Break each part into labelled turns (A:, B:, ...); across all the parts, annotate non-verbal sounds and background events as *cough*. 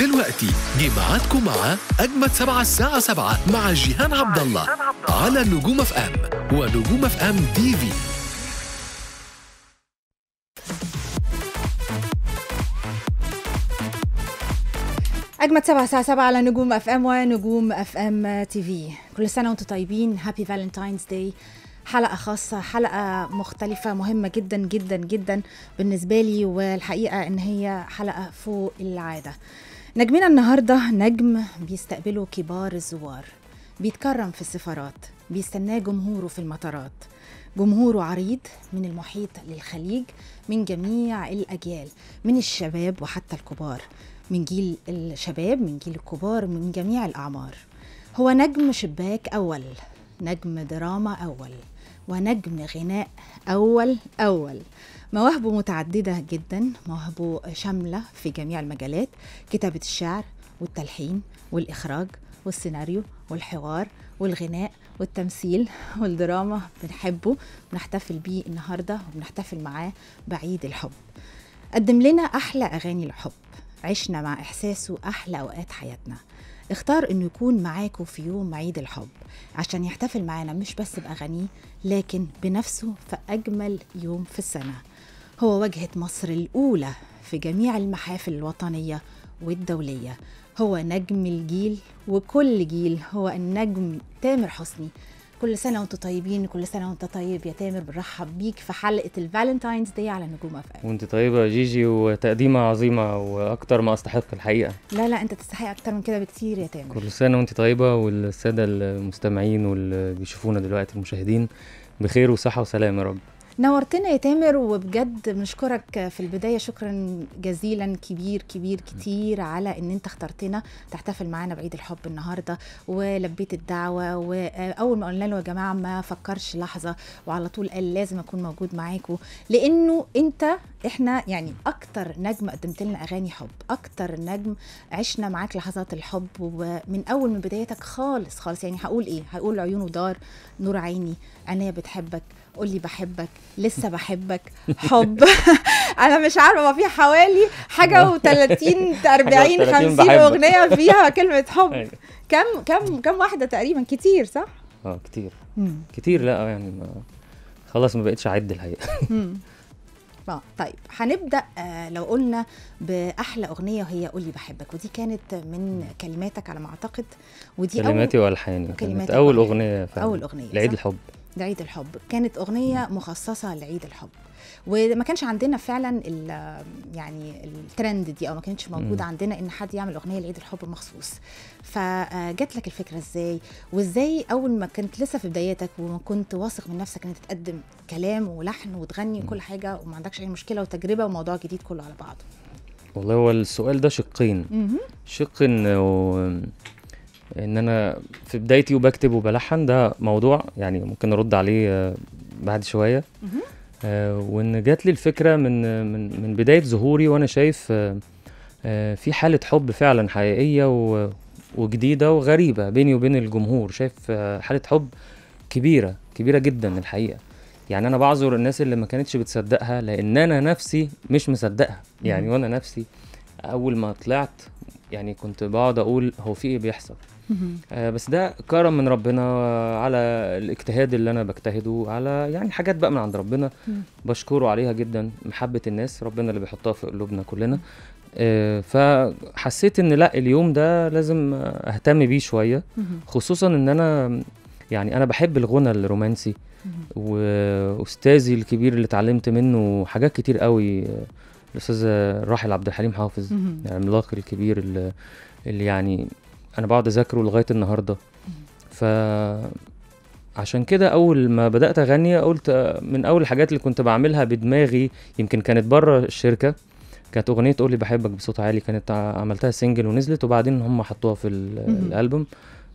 A: دلوقتي جه ميعادكم مع أجمد سبعة الساعة سبعة مع جيهان عبد الله على نجوم اف ام ونجوم اف ام تي في أجمد سبعة ساعة سبعة على نجوم اف ام ونجوم اف ام تي في كل سنة وانتم طيبين هابي فالنتاينز داي حلقة خاصة حلقة مختلفة مهمة جدا جدا جدا بالنسبة لي والحقيقة إن هي حلقة فوق العادة نجمنا النهاردة نجم بيستقبله كبار الزوار بيتكرم في السفارات بيستناه جمهوره في المطارات جمهوره عريض من المحيط للخليج من جميع الأجيال من الشباب وحتى الكبار من جيل الشباب من جيل الكبار من جميع الأعمار هو نجم شباك أول نجم دراما أول ونجم غناء أول أول مواهبه متعددة جدا مواهبه شاملة في جميع المجالات كتابة الشعر والتلحين والإخراج والسيناريو والحوار والغناء والتمثيل *laughs* والدراما بنحبه بنحتفل بيه النهاردة وبنحتفل معاه بعيد الحب قدم لنا أحلى أغاني الحب عشنا مع إحساسه أحلى أوقات حياتنا اختار انه يكون معاكم في يوم عيد الحب عشان يحتفل معانا مش بس باغانيه لكن بنفسه في اجمل يوم في السنه هو واجهة مصر الأولى في جميع المحافل الوطنية والدولية هو نجم الجيل وكل جيل هو النجم تامر حسني كل سنة وانتم طيبين كل سنة وانت طيب يا تامر برحب بيك في حلقة الفالنتاينز دي على نجوم اف
B: وانت طيبة يا جيجي وتقديمة عظيمة واكتر ما استحق الحقيقة
A: لا لا انت تستحق اكتر من كده بكتير يا تامر
B: كل سنة وانت طيبة والسادة المستمعين واللي بيشوفونا دلوقتي المشاهدين بخير وصحة وسلام يا رب
A: نورتنا يا تامر وبجد بنشكرك في البدايه شكرا جزيلا كبير كبير كتير على ان انت اخترتنا تحتفل معانا بعيد الحب النهارده ولبيت الدعوه واول ما قلنا له يا جماعه ما فكرش لحظه وعلى طول قال لازم اكون موجود معاكم لانه انت احنا يعني اكتر نجم قدمت لنا اغاني حب اكتر نجم عشنا معاك لحظات الحب ومن اول من بدايتك خالص خالص يعني هقول ايه هقول عيونه دار نور عيني أنا بتحبك قولي بحبك لسه *laughs* بحبك حب *laughs* انا مش عارفه ما في حوالي حاجه و30 40 50 اغنيه فيها *laughs* كلمه حب أيوة. كم كم كم واحده تقريبا كتير صح
B: اه كتير مم. كتير لا آه، يعني ما خلاص ما بقتش اعد الحقيقه
A: اه طيب هنبدا آه، لو قلنا باحلى اغنيه وهي قولي بحبك ودي كانت من كلماتك على ما اعتقد ودي كلماتي والحاني كلماتي اول
B: اغنيه فعلا. اول اغنيه لعيد الحب
A: لعيد الحب كانت أغنية مخصصة لعيد الحب وما كانش عندنا فعلا الـ يعني الترند دي او ما كانتش موجوده مم. عندنا ان حد يعمل اغنيه لعيد الحب مخصوص فجت آه، لك الفكره ازاي وازاي اول ما كنت لسه في بداياتك وكنت واثق من نفسك ان تقدم كلام ولحن وتغني وكل كل حاجه وما عندكش اي مشكله وتجربه وموضوع جديد كله على بعضه
B: والله هو السؤال ده شقين شق انه ان انا في بدايتي وبكتب وبلحن ده موضوع يعني ممكن ارد عليه آه، بعد شويه آه، وان جات لي الفكره من من من بدايه ظهوري وانا شايف آه، في حاله حب فعلا حقيقيه وجديده وغريبه بيني وبين الجمهور شايف حاله حب كبيره كبيره جدا الحقيقه يعني انا بعذر الناس اللي ما كانتش بتصدقها لان انا نفسي مش مصدقها يعني وانا نفسي اول ما طلعت يعني كنت بقعد اقول هو في ايه بيحصل آه بس ده كرم من ربنا آه، على الاجتهاد اللي انا بجتهده على يعني حاجات بقى من عند ربنا بشكره عليها جدا محبه الناس ربنا اللي بيحطها في قلوبنا كلنا آه فحسيت ان لا اليوم ده لازم اهتم بيه شويه خصوصا ان انا يعني انا بحب الغنى الرومانسي واستاذي الكبير اللي اتعلمت منه حاجات كتير قوي الاستاذ راحل عبد الحليم حافظ العملاق الكبير اللي يعني انا بقعد اذاكره لغايه النهارده ف عشان كده اول ما بدات اغني قلت من اول الحاجات اللي كنت بعملها بدماغي يمكن كانت بره الشركه كانت اغنيه تقول لي بحبك بصوت عالي كانت عملتها سنجل ونزلت وبعدين هم حطوها في الالبوم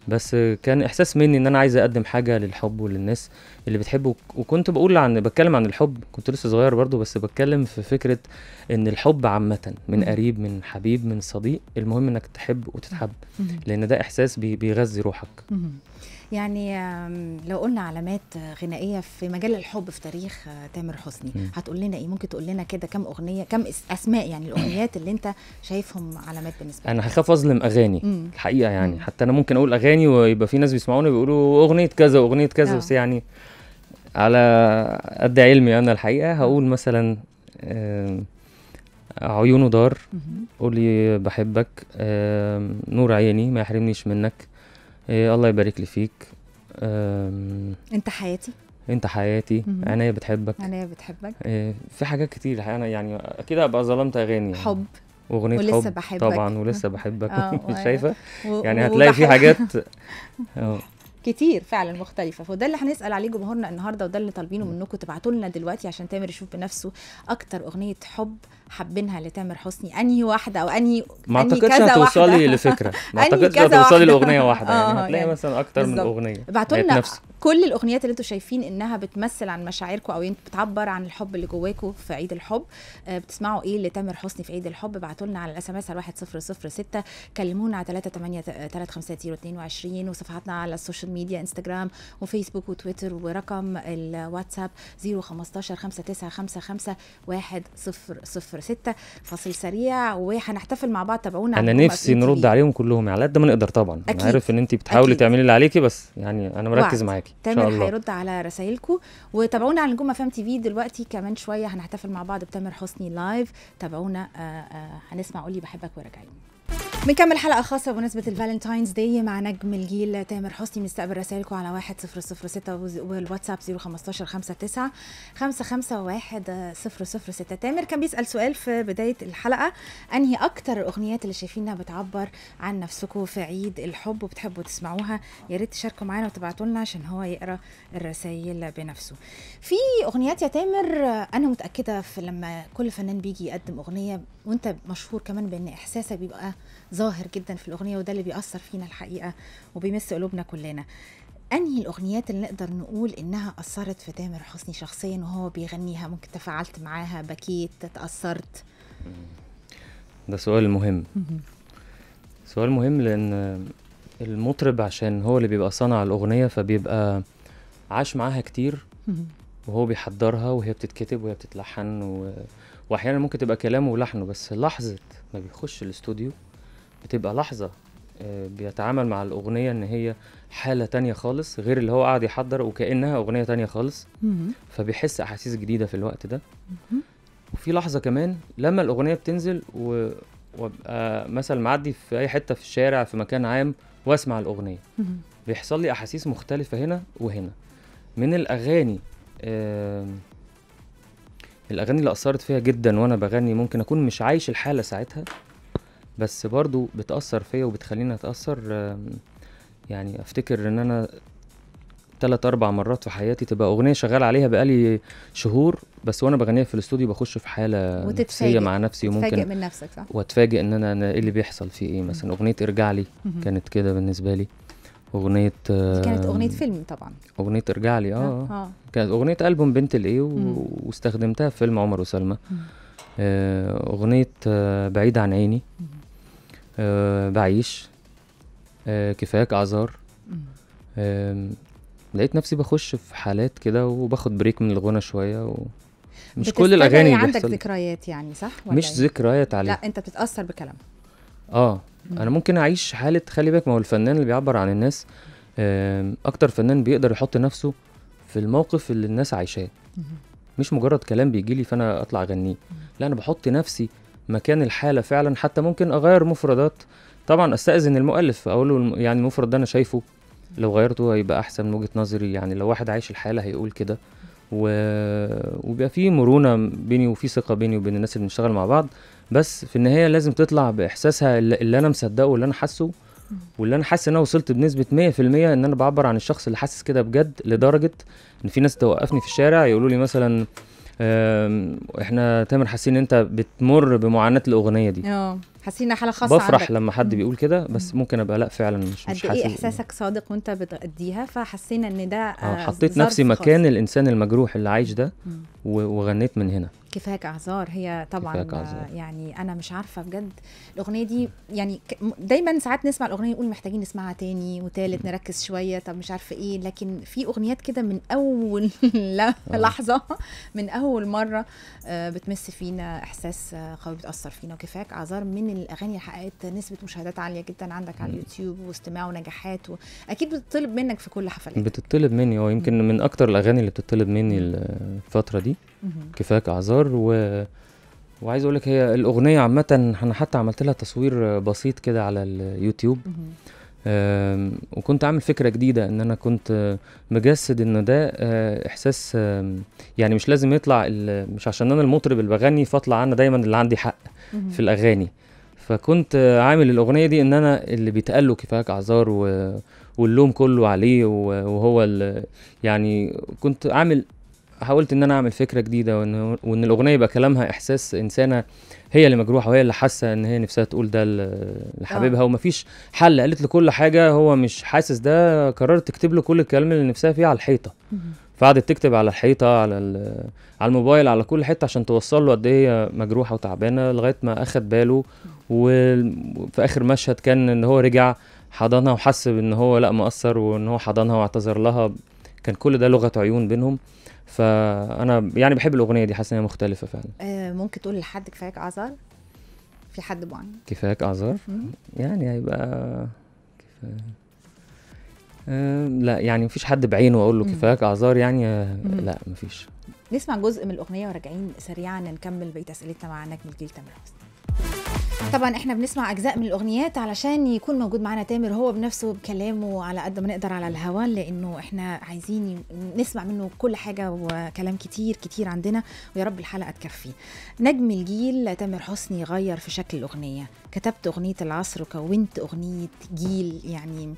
B: بس كان احساس مني ان انا عايز اقدم حاجه للحب وللناس اللي بتحبه وكنت بقول عن بتكلم عن الحب كنت لسه صغير برضو بس بتكلم في فكره ان الحب عامه من قريب من حبيب من صديق المهم انك تحب وتتحب لان ده احساس بيغذي روحك
A: يعني لو قلنا علامات غنائيه في مجال الحب في تاريخ آه، تامر حسني هتقول لنا ايه ممكن تقول لنا كده كم اغنيه كم اسماء يعني الاغنيات اللي انت شايفهم
B: علامات بالنسبه لك انا هخاف اظلم اغاني مم. الحقيقه يعني مم. حتى انا ممكن اقول اغاني ويبقى في ناس بيسمعوني بيقولوا اغنيه كذا اغنيه كذا آه. بس يعني على قد علمي انا الحقيقه هقول مثلا عيونه دار قولي بحبك نور عيني ما يحرمنيش منك آه، الله يبارك لي فيك انت حياتي انت حياتي عينيا بتحبك عينيا بتحبك آه، في حاجات كتير انا يعني اكيد هبقى ظلمت اغاني يعني. حب اغنيه ولسه حب بحبك. طبعا ولسه بحبك *laughs* آه، *laughs* شايفه يعني هتلاقي في حاجات *laughs*
A: كتير فعلا مختلفه فده اللي هنسال عليه جمهورنا النهارده وده اللي طالبينه منكم تبعتوا لنا دلوقتي عشان تامر يشوف بنفسه اكتر اغنيه حب حابينها لتامر حسني انهي واحده او انهي ما اعتقدش هتوصلي لفكره ما *laughs* اعتقدش هتوصلي لاغنيه *laughs* واحده يعني آه، هتلاقي يعني مثلا اكتر بالزبط. من اغنيه ابعتوا لنا كل الاغنيات اللي انتم شايفين انها بتمثل عن مشاعركم او بتعبر عن الحب اللي جواكم في عيد الحب آه بتسمعوا ايه لتامر حسني في عيد الحب ابعتوا لنا على الاس ام اس على 1006 كلمونا على 3835022 وصفحاتنا على السوشيال ميديا انستجرام وفيسبوك وتويتر ورقم الواتساب 015 5955 100 ستة فاصل سريع وهنحتفل مع بعض تابعونا انا نفسي نرد
B: عليهم كلهم يعني، على قد ما نقدر طبعا أكيد. انا عارف ان انت بتحاولي تعملي اللي عليكي بس يعني انا مركز معاكي تامر هيرد
A: على رسائلكم وتابعونا على نجوم افلام تي في دلوقتي كمان شويه هنحتفل مع بعض بتامر حسني لايف تابعونا آآ آه، آآ آه، هنسمع قولي بحبك وراجعين بنكمل حلقة خاصة بمناسبة الفالنتاينز داي مع نجم الجيل تامر حسني بنستقبل رسائلكم على 1 0 0 6 والواتساب 015 خمستاشر خمسة تسعة 5 خمسة واحد 0 صفر ستة تامر كان بيسأل سؤال في بداية الحلقة أنهي أكتر الأغنيات اللي شايفينها بتعبر عن نفسكم في عيد الحب وبتحبوا تسمعوها يا ريت تشاركوا معانا وتبعتوا لنا عشان هو يقرا الرسايل بنفسه. في أغنيات يا تامر أنا متأكدة في لما كل فنان بيجي يقدم أغنية وأنت مشهور كمان بأن إحساسك بيبقى ظاهر جدا في الاغنيه وده اللي بيأثر فينا الحقيقه وبيمس قلوبنا كلنا انهي الاغنيات اللي نقدر نقول انها اثرت في تامر حسني شخصيا وهو بيغنيها ممكن تفاعلت معاها بكيت تاثرت
B: ده سؤال مهم سؤال مهم لان المطرب عشان هو اللي بيبقى صانع الاغنيه فبيبقى عاش معاها كتير وهو بيحضرها وهي بتتكتب وهي بتتلحن و... واحيانا ممكن تبقى كلامه ولحنه بس لحظه ما بيخش الاستوديو بتبقى لحظة آه، بيتعامل مع الأغنية إن هي حالة تانية خالص غير اللي هو قاعد يحضر وكأنها أغنية تانية خالص فبيحس أحاسيس جديدة في الوقت ده وفي لحظة كمان لما الأغنية بتنزل و... وابقى مثلا معدي في أي حتة في الشارع في مكان عام وأسمع الأغنية بيحصل لي أحاسيس مختلفة هنا وهنا من الأغاني آه... الأغاني اللي أثرت فيها جدا وأنا بغني ممكن أكون مش عايش الحالة ساعتها بس برضو بتأثر فيا وبتخليني أتأثر يعني أفتكر إن أنا تلات أربع مرات في حياتي تبقى أغنية شغال عليها بقالي شهور بس وأنا بغنيها في الاستوديو بخش في حالة نفسية مع نفسي وممكن من نفسك صح؟ وأتفاجئ إن أنا, إيه اللي بيحصل في إيه مثلا أغنية ارجع لي كانت كده بالنسبة لي اغنيه كانت اغنيه
A: فيلم طبعا
B: اغنيه ارجع لي اه, آه. كانت اغنيه البوم بنت الايه و... واستخدمتها في فيلم عمر وسلمى آه، اغنيه آه، بعيد عن عيني مم. أه بعيش أه كفاك اعذار أه لقيت نفسي بخش في حالات كده وباخد بريك من الغنى شويه و... مش كل الاغاني عندك بيحصل. ذكريات يعني صح ولا مش إيه؟ ذكريات عليه لا
A: انت بتتاثر بكلام
B: اه مم. انا ممكن اعيش حاله خلي بالك ما هو الفنان اللي بيعبر عن الناس اكتر فنان بيقدر يحط نفسه في الموقف اللي الناس عايشاه مش مجرد كلام بيجي لي فانا اطلع اغنيه لا انا بحط نفسي مكان الحالة فعلا حتى ممكن أغير مفردات طبعا أستأذن المؤلف أقول له يعني المفرد ده أنا شايفه لو غيرته هيبقى أحسن من وجهة نظري يعني لو واحد عايش الحالة هيقول كده و... وبيبقى في مرونة بيني وفي ثقة بيني وبين الناس اللي بنشتغل مع بعض بس في النهاية لازم تطلع بإحساسها اللي أنا مصدقه واللي أنا حاسه واللي انا حاسس ان انا وصلت بنسبه 100% ان انا بعبر عن الشخص اللي حاسس كده بجد لدرجه ان في ناس توقفني في الشارع يقولوا لي مثلا احنا تامر حاسين انت بتمر بمعاناه الاغنيه دي
A: آه. حاسين حاله خاصه بفرح عندك.
B: لما حد بيقول كده بس ممكن ابقى لا فعلا مش قد إيه حاسس ايه احساسك
A: صادق وانت بتأديها فحسينا ان ده آه, آه، حطيت نفسي مكان
B: الانسان المجروح اللي عايش ده وغنيت من هنا
A: كفاك اعذار هي طبعا كفاك أعذار. يعني انا مش عارفه بجد الاغنيه دي يعني دايما ساعات نسمع الاغنيه نقول محتاجين نسمعها تاني وتالت نركز شويه طب مش عارفه ايه لكن في اغنيات كده من اول *laughs* آه. لحظه من اول مره آه، بتمس فينا احساس قوي بتاثر فينا وكفاك اعذار من من الاغاني اللي حققت نسبه مشاهدات عاليه جدا عندك على اليوتيوب واستماع ونجاحات و... اكيد بتطلب منك في كل
B: حفلات بتطلب مني اه يمكن من اكتر الاغاني اللي بتطلب مني الفتره دي كفاك اعذار و وعايز اقول لك هي الاغنيه عامه انا حتى عملت لها تصوير بسيط كده على اليوتيوب وكنت عامل فكره جديده ان انا كنت مجسد ان ده آه، احساس يعني مش لازم يطلع مش عشان انا المطرب اللي بغني فاطلع انا دايما اللي عندي حق في الاغاني فكنت عامل الاغنيه دي ان انا اللي بيتقال له كفاك اعذار و... واللوم كله عليه وهو ال... يعني كنت عامل حاولت ان انا اعمل فكره جديده وان وان الاغنيه يبقى كلامها احساس انسانه هي اللي مجروحه وهي اللي حاسه ان هي نفسها تقول ده لحبيبها آه. ومفيش حل قالت له كل حاجه هو مش حاسس ده قررت تكتب له كل الكلام اللي نفسها فيه على الحيطه فقعدت تكتب على الحيطه على على الموبايل على كل حته عشان توصل له قد ايه هي مجروحه وتعبانه لغايه ما اخد باله وفي اخر مشهد كان ان هو رجع حضنها وحس ان هو لا مقصر وان هو حضنها واعتذر لها كان كل ده لغه عيون بينهم فانا يعني بحب الاغنيه دي حاسس ان هي مختلفه فعلا
A: آه، ممكن تقول لحد كفاك اعذار في حد معين
B: كفاك اعذار يعني هيبقى آه، لا يعني مفيش حد بعينه اقول له كفاك اعذار يعني آه، لا مفيش
A: نسمع جزء من الاغنيه وراجعين سريعا نكمل بقيه اسئلتنا مع نجم الجيل تامر حسني طبعا احنا بنسمع اجزاء من الاغنيات علشان يكون موجود معانا تامر هو بنفسه بكلامه على قد ما نقدر على الهوا لانه احنا عايزين نسمع منه كل حاجه وكلام كتير كتير عندنا ويا رب الحلقه تكفي نجم الجيل تامر حسني غير في شكل الاغنيه كتبت أغنية العصر وكونت أغنية جيل يعني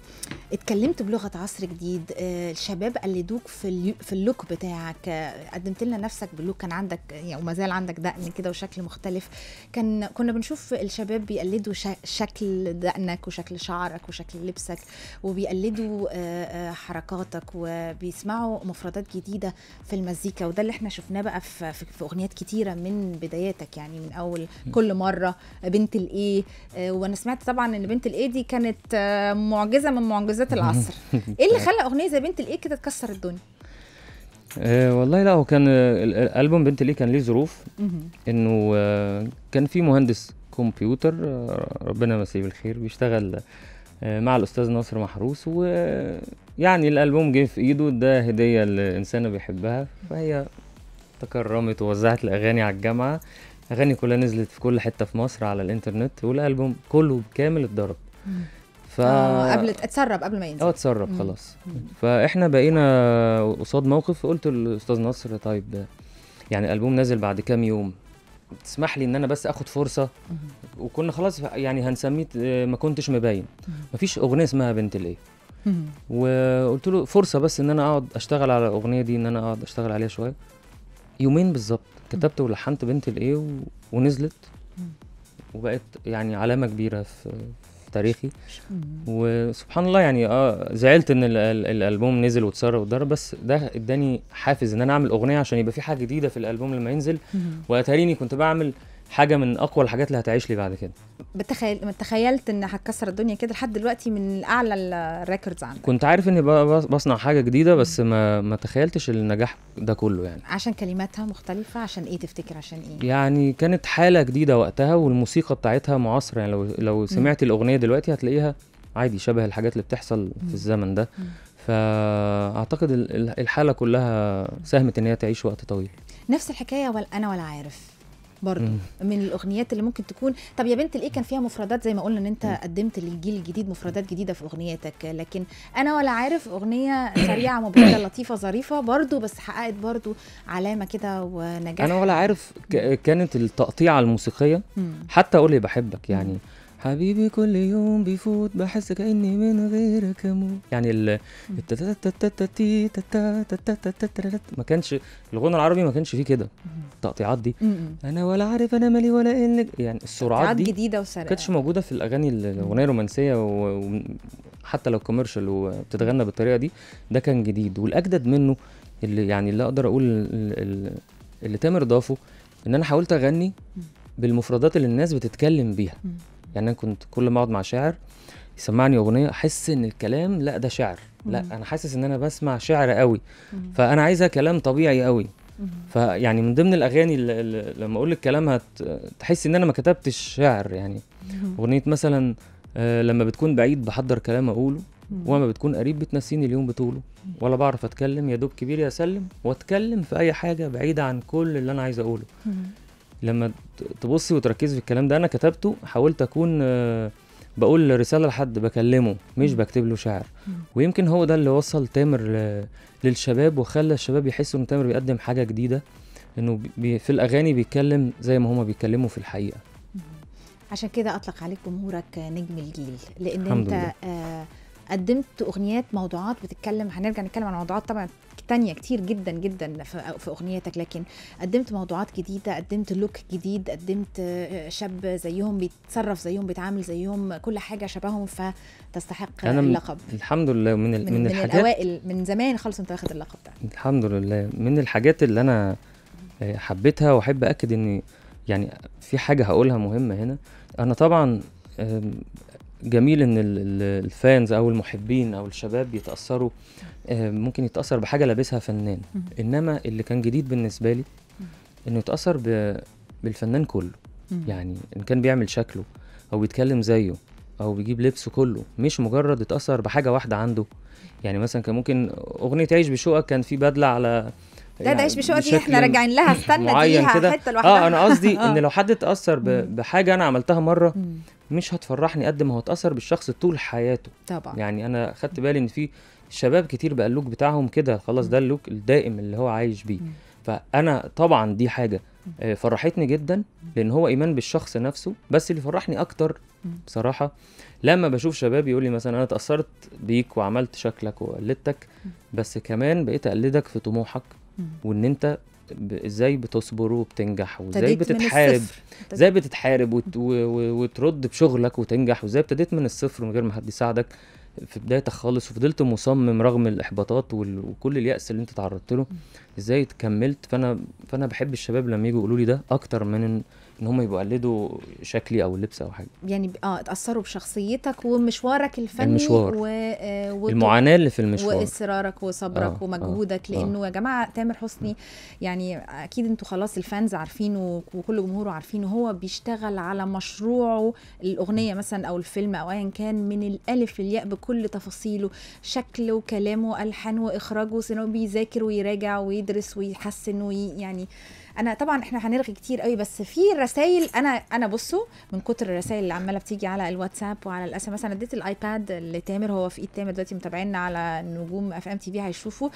A: اتكلمت بلغة عصر جديد آه، الشباب قلدوك في في اللوك بتاعك قدمت لنا نفسك باللوك كان عندك يعني وما زال عندك دقن كده وشكل مختلف كان كنا بنشوف الشباب بيقلدوا شكل دقنك وشكل شعرك وشكل لبسك وبيقلدوا آه، آه، حركاتك وبيسمعوا مفردات جديدة في المزيكا وده اللي احنا شفناه بقى في, في أغنيات كتيرة من بداياتك يعني من أول كل مرة بنت الإيه آه، وانا سمعت طبعا ان بنت الايه دي كانت آه، معجزه من معجزات العصر
B: *laughs* ايه اللي خلى
A: اغنيه زي بنت الايه كده تكسر الدنيا
B: آه والله لا هو كان الالبوم بنت الايه كان ليه ظروف انه آه، كان في مهندس كمبيوتر ربنا يمسيه بالخير بيشتغل مع الاستاذ ناصر محروس ويعني الالبوم جه في ايده ده هديه لانسانه بيحبها فهي تكرمت ووزعت الاغاني على الجامعه اغاني كلها نزلت في كل حته في مصر على الانترنت والالبوم كله بكامل اتضرب ف آه، قبل اتسرب قبل ما ينزل اه اتسرب خلاص مم. فاحنا بقينا قصاد موقف قلت للاستاذ نصر طيب يعني الالبوم نازل بعد كام يوم تسمح لي ان انا بس اخد فرصه وكنا خلاص يعني هنسميه ما كنتش مبين مفيش اغنيه اسمها بنت الايه وقلت له فرصه بس ان انا اقعد اشتغل على الاغنيه دي ان انا اقعد اشتغل عليها شويه يومين بالظبط كتبت ولحنت بنت الايه و... ونزلت وبقت يعني علامه كبيره في تاريخي وسبحان الله يعني اه زعلت ان الـ الـ الالبوم نزل واتسرب واتضرب بس ده اداني حافز ان انا اعمل اغنيه عشان يبقى في حاجه جديده في الالبوم لما ينزل واتاريني كنت بعمل حاجه من اقوى الحاجات اللي هتعيش لي بعد كده
A: بتخيل تخيلت ان هتكسر الدنيا كده لحد دلوقتي من اعلى الريكوردز عندك
B: كنت عارف اني بصنع حاجه جديده بس ما ما تخيلتش النجاح ده كله يعني
A: عشان كلماتها مختلفه عشان ايه تفتكر عشان ايه
B: يعني كانت حاله جديده وقتها والموسيقى بتاعتها معاصره يعني لو لو سمعت الاغنيه دلوقتي هتلاقيها عادي شبه الحاجات اللي بتحصل في الزمن ده فاعتقد الحاله كلها ساهمت ان هي تعيش وقت طويل
A: نفس الحكايه ولا انا ولا عارف برضه من الاغنيات اللي ممكن تكون طب يا بنت الايه كان فيها مفردات زي ما قلنا ان انت قدمت للجيل الجديد مفردات جديده في اغنياتك لكن انا ولا عارف اغنيه سريعه مبهجه لطيفه ظريفه برضه بس حققت برضه علامه كده ونجاح انا ولا
B: عارف كانت التقطيعه الموسيقيه حتى اقول بحبك يعني حبيبي كل يوم بيفوت بحس كاني من غيرك اموت يعني ال ما كانش الغنى العربي ما كانش فيه كده التقطيعات دي انا ولا عارف انا مالي ولا ايه اللي يعني السرعات دي جديده وسريعه ما كانتش موجوده في الاغاني الاغنيه الرومانسيه وحتى لو كوميرشال وبتتغنى بالطريقه دي ده كان جديد والاجدد منه اللي يعني اللي اقدر اقول اللي تامر ضافه ان انا حاولت اغني بالمفردات اللي الناس بتتكلم بيها يعني انا كنت كل ما اقعد مع شاعر يسمعني اغنيه احس ان الكلام لا ده شعر لا انا حاسس ان انا بسمع شعر قوي فانا عايزها كلام طبيعي قوي فيعني من ضمن الاغاني اللي لما اقول لك كلامها تحس ان انا ما كتبتش شعر يعني اغنيه مثلا آه، لما بتكون بعيد بحضر كلام اقوله وما بتكون قريب بتنسيني اليوم بطوله ولا بعرف اتكلم يا دوب كبير يا سلم واتكلم في اي حاجه بعيده عن كل اللي انا عايز اقوله لما تبصي وتركزي في الكلام ده انا كتبته حاولت اكون آه، بقول رساله لحد بكلمه مش بكتب له شعر ويمكن هو ده اللي وصل تامر للشباب وخلى الشباب يحسوا ان تامر بيقدم حاجه جديده انه في الاغاني بيتكلم زي ما هما بيتكلموا في الحقيقه
A: عشان كده اطلق عليك جمهورك نجم الجيل لان انت لله. آه قدمت اغنيات موضوعات بتتكلم هنرجع نتكلم عن موضوعات طبعا تانية كتير جدا جدا في اغنيتك لكن قدمت موضوعات جديده قدمت لوك جديد قدمت آه، شاب زيهم بيتصرف زيهم بيتعامل زيهم كل حاجه شبههم فتستحق أنا اللقب
B: الحمد لله من من, من الحاجات من الاوائل
A: من زمان خالص انت واخد اللقب
B: ده الحمد لله من الحاجات اللي انا آه، حبيتها واحب اكد ان يعني في حاجه هقولها مهمه هنا انا طبعا جميل ان الفانز او المحبين او الشباب يتاثروا آه، ممكن يتاثر بحاجه لابسها فنان انما اللي كان جديد بالنسبه لي انه يتاثر بالفنان كله يعني ان كان بيعمل شكله او بيتكلم زيه او بيجيب لبسه كله مش مجرد اتاثر بحاجه واحده عنده يعني مثلا كان ممكن اغنيه عيش بشوقك كان في بدله على لا يعني ده عيش يعني بشوقك دي احنا راجعين لها استنى دي حته لوحدها اه انا قصدي *laughs* آه. ان لو حد اتاثر بحاجه انا عملتها مره مش هتفرحني قد ما هو اتاثر بالشخص طول حياته طبعا يعني انا خدت بالي ان في شباب كتير بقى اللوك بتاعهم كده خلاص ده اللوك الدائم اللي هو عايش بيه فانا طبعا دي حاجه آه، فرحتني جدا لان هو ايمان بالشخص نفسه بس اللي فرحني اكتر بصراحه لما بشوف شباب يقول لي مثلا انا اتاثرت بيك وعملت شكلك وقلدتك بس كمان بقيت اقلدك في طموحك وان انت ازاي بتصبر وبتنجح وازاي بتتحارب ازاي بتتحارب وت... و... وترد بشغلك وتنجح وازاي ابتديت من الصفر من غير ما حد يساعدك في بدايتك خالص وفضلت مصمم رغم الاحباطات وال... وكل اليأس اللي انت تعرضت له ازاي كملت فانا فانا بحب الشباب لما يجوا يقولوا لي ده اكتر من ان هم يبقوا قلدوا شكلي او اللبس او حاجه
A: يعني اه اتاثروا بشخصيتك ومشوارك الفني المشوار و... آه، و... المعاناه
B: اللي في المشوار واصرارك
A: وصبرك آه ومجهودك آه, آه. لانه آه. يا جماعه تامر حسني يعني اكيد انتوا خلاص الفانز عارفينه وكل جمهوره عارفينه هو بيشتغل على مشروعه الاغنيه مثلا او الفيلم او ايا كان من الالف للياء بكل تفاصيله شكله وكلامه والحان واخراجه وسينما بيذاكر ويراجع ويدرس ويحسن وي يعني انا طبعا احنا هنلغي كتير قوي بس في رسائل انا انا بصوا من كتر الرسائل اللي عماله بتيجي على الواتساب وعلى الاس ام اس انا اديت الايباد لتامر هو في ايد تامر دلوقتي متابعينا على نجوم اف ام تي في هيشوفوا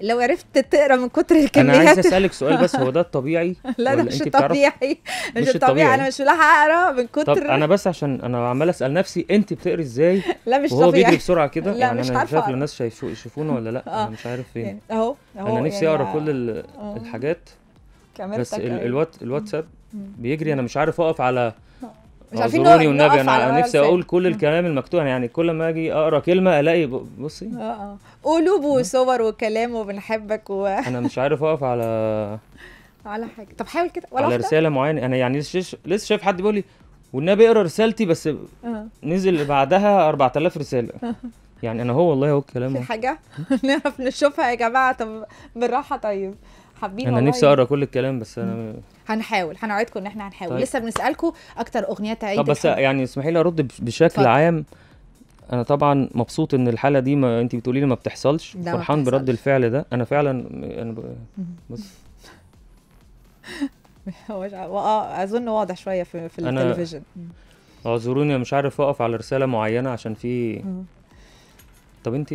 A: لو عرفت تقرا من كتر الكميات انا عايز اسالك سؤال بس هو
B: ده الطبيعي *laughs* لا ده مش الطبيعي
A: مش الطبيعي انا مش لاحقه اقرا من كتر طب انا
B: بس عشان انا عمال اسال نفسي انت بتقري ازاي لا مش وهو طبيعي. بيجري بسرعه كده يعني مش انا مش عارف الناس شايفونا ولا لا انا آه. مش عارف فين يعني اهو انا نفسي يعني اقرا كل آه. الحاجات كاميرتك بس الوات الواتساب بيجري انا مش عارف اقف على مش عارفين اعذروني والنبي انا نفسي اقول كل الكلام المكتوب يعني كل ما اجي اقرا كلمه الاقي بصي اه
A: اه قلوب وصور وكلام وبنحبك و... *laughs* انا
B: مش عارف اقف على
A: على حاجه طب حاول كده ولا على رساله
B: معينه انا يعني لسه شايف حد بيقول لي والنبي اقرا رسالتي بس آه. نزل بعدها 4000 رساله آه. يعني انا هو والله هو الكلام في
A: حاجه *laughs* نعرف نشوفها يا جماعه طب بالراحه طيب حابين انا نفسي اقرا
B: كل الكلام بس انا
A: هنحاول هنوعدكم ان احنا هنحاول طيب. لسه بنسالكم اكتر اغنيه تعيد طب بس الحب.
B: يعني اسمحي لي ارد بشكل طيب. عام انا طبعا مبسوط ان الحاله دي ما انت بتقولي لي ما بتحصلش فرحان برد الفعل ده انا فعلا انا ب... بس *laughs*
A: اه اظن واضح شويه في, في التلفزيون
B: اعذروني مش عارف اقف على رساله معينه عشان في طب انت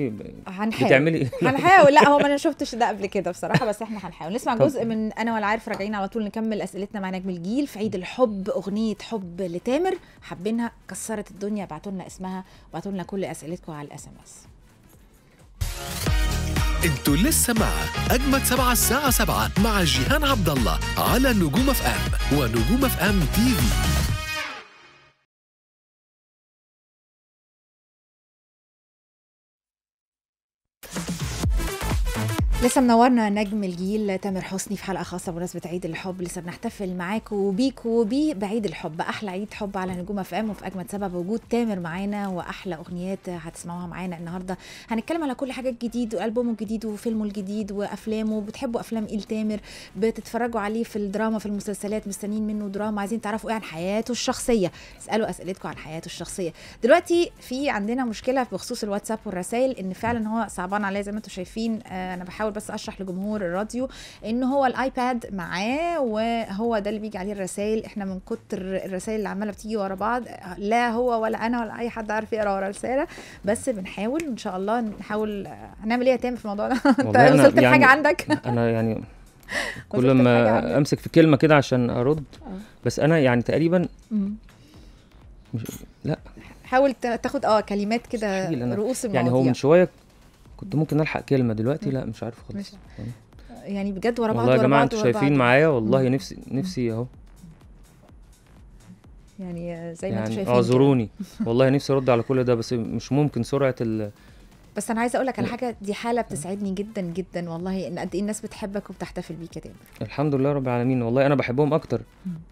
B: هنحاول بتعملي إيه؟ هنحاول لا هو ما *laughs*
A: انا شفتش ده قبل كده بصراحه بس احنا هنحاول نسمع طب. جزء من انا عارف راجعين على طول نكمل اسئلتنا مع نجم الجيل في عيد الحب اغنيه حب لتامر حابينها كسرت الدنيا ابعتوا لنا اسمها وبعتوا لنا كل اسئلتكم على الاس ام اس انتوا لسه مع اجمد سبعة الساعه 7 مع جيهان عبد الله على نجوم
C: اف ام ونجوم اف ام تي في
A: لسه منورنا نجم الجيل تامر حسني في حلقه خاصه بمناسبه عيد الحب لسه بنحتفل معاكم وبيكم وبيه بعيد الحب احلى عيد حب على نجوم اف ام وفي اجمد سبب وجود تامر معانا واحلى اغنيات هتسمعوها معانا النهارده هنتكلم على كل حاجه جديد والبومه الجديد وفيلمه الجديد وافلامه بتحبوا افلام ايه لتامر بتتفرجوا عليه في الدراما في المسلسلات مستنيين منه دراما عايزين تعرفوا ايه عن حياته الشخصيه اسالوا اسئلتكم عن حياته الشخصيه دلوقتي في عندنا مشكله بخصوص الواتساب والرسائل ان فعلا هو صعبان عليا زي ما انتم شايفين آه، انا بحاول بس اشرح لجمهور الراديو ان هو الايباد معاه وهو ده اللي بيجي عليه الرسائل احنا من كتر الرسائل اللي عماله بتيجي ورا بعض لا هو ولا انا ولا اي حد عارف يقرا ورا رساله بس بنحاول ان شاء الله نحاول هنعمل ايه يا في الموضوع ده *laughs* انت وصلت يعني لحاجه عندك
B: انا يعني *laughs* كل ما امسك في كلمه كده عشان ارد آه. بس انا يعني تقريبا مش لا
A: حاول تاخد اه كلمات كده رؤوس المواضيع يعني هو من
B: شويه كنت ممكن الحق كلمه دلوقتي لا مش عارف خالص
A: يعني بجد ورا بعض والله يا جماعه انتوا شايفين معايا والله مم.
B: نفسي نفسي اهو
A: يعني زي ما يعني انتوا شايفين اعذروني
B: *laughs* والله نفسي ارد على كل ده بس مش ممكن سرعه ال
A: بس انا عايزه اقول لك على حاجه دي حاله بتسعدني جدا جدا والله ان قد ايه الناس بتحبك وبتحتفل بيك يا
B: الحمد لله رب العالمين والله انا بحبهم اكتر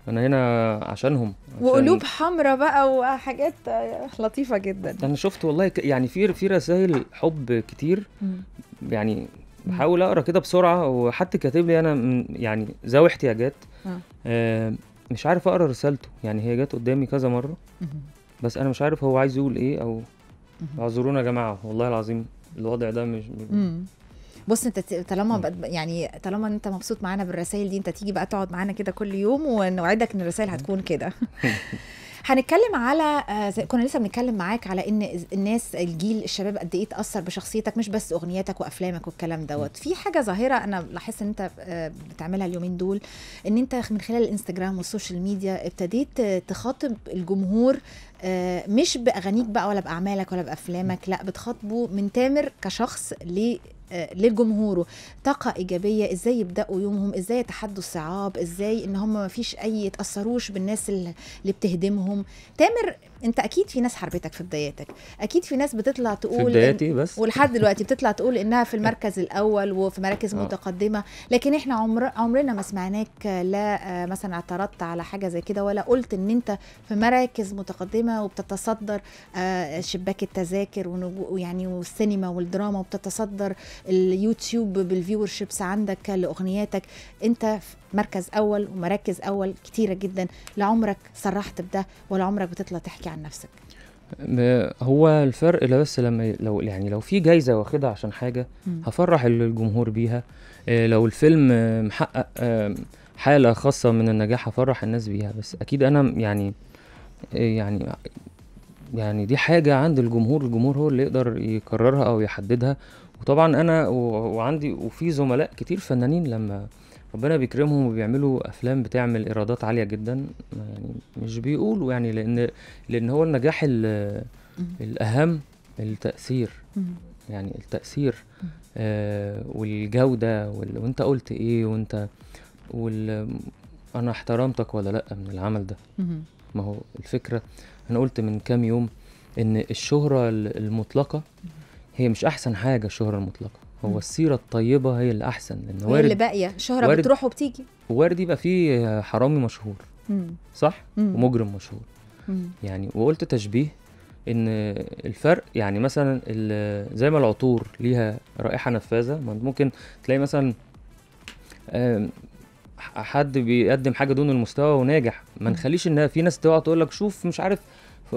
B: انا هنا عشانهم عشان وقلوب
A: حمراء بقى وحاجات لطيفه جدا
B: انا شفت والله يعني في في رسائل حب كتير يعني بحاول اقرا كده بسرعه وحد كاتب لي انا يعني ذوي احتياجات آه. آه مش عارف اقرا رسالته يعني هي جت قدامي كذا مره بس انا مش عارف هو عايز يقول ايه او اعذرونا يا جماعه والله العظيم الوضع ده مش مم.
A: بص انت طالما يعني طالما انت مبسوط معانا بالرسائل دي انت تيجي بقى تقعد معانا كده كل يوم ونوعدك ان الرسائل هتكون كده *laughs* هنتكلم على آه، كنا لسه بنتكلم معاك على ان الناس الجيل الشباب قد ايه تاثر بشخصيتك مش بس اغنياتك وافلامك والكلام دوت في حاجه ظاهره انا لاحظت ان انت آه، بتعملها اليومين دول ان انت من خلال الانستجرام والسوشيال ميديا ابتديت تخاطب الجمهور آه، مش باغانيك بقى ولا باعمالك ولا بافلامك لا بتخاطبه من تامر كشخص آه، لجمهوره طاقه ايجابيه ازاي يبداوا يومهم ازاي يتحدوا الصعاب ازاي ان هم ما فيش اي يتاثروش بالناس اللي بتهدمهم تامر انت اكيد في ناس حربتك في بداياتك اكيد في ناس بتطلع تقول في بداياتي بس ولحد دلوقتي بتطلع تقول انها في *laughs* المركز الاول وفي مراكز آه. متقدمه لكن احنا عمر... عمرنا ما سمعناك لا آه، مثلا اعترضت على حاجه زي كده ولا قلت ان انت في مراكز متقدمه وبتتصدر آه، شباك التذاكر ويعني والسينما والدراما وبتتصدر اليوتيوب بالفيور شيبس عندك لاغنياتك انت مركز اول ومراكز اول كتيره جدا لعمرك صرحت بده ولا عمرك بتطلع تحكي عن نفسك
B: هو الفرق لا بس لما لو يعني لو في جايزه واخدها عشان حاجه هفرح الجمهور بيها آه، لو الفيلم محقق آه، حاله خاصه من النجاح هفرح الناس بيها بس اكيد انا يعني آه، يعني يعني دي حاجه عند الجمهور الجمهور هو اللي يقدر يقررها او يحددها وطبعا انا وعندي وفي زملاء كتير فنانين لما ربنا بيكرمهم وبيعملوا افلام بتعمل ايرادات عاليه جدا يعني مش بيقولوا يعني لان لان هو النجاح الاهم التاثير يعني التاثير آه والجوده وال... وانت قلت ايه وانت وال... انا احترمتك ولا لا من العمل ده ما هو الفكره انا قلت من كام يوم ان الشهره المطلقه هي مش احسن حاجه الشهره المطلقه هو السيره الطيبه هي الاحسن لان وارد اللي باقيه الشهره وارد بتروح وبتيجي وارد يبقى فيه حرامي مشهور مم. صح مم. ومجرم مشهور مم. يعني وقلت تشبيه ان الفرق يعني مثلا زي ما العطور ليها رائحه نفاذه ممكن تلاقي مثلا حد بيقدم حاجه دون المستوى وناجح ما نخليش ان في ناس تقعد تقول لك شوف مش عارف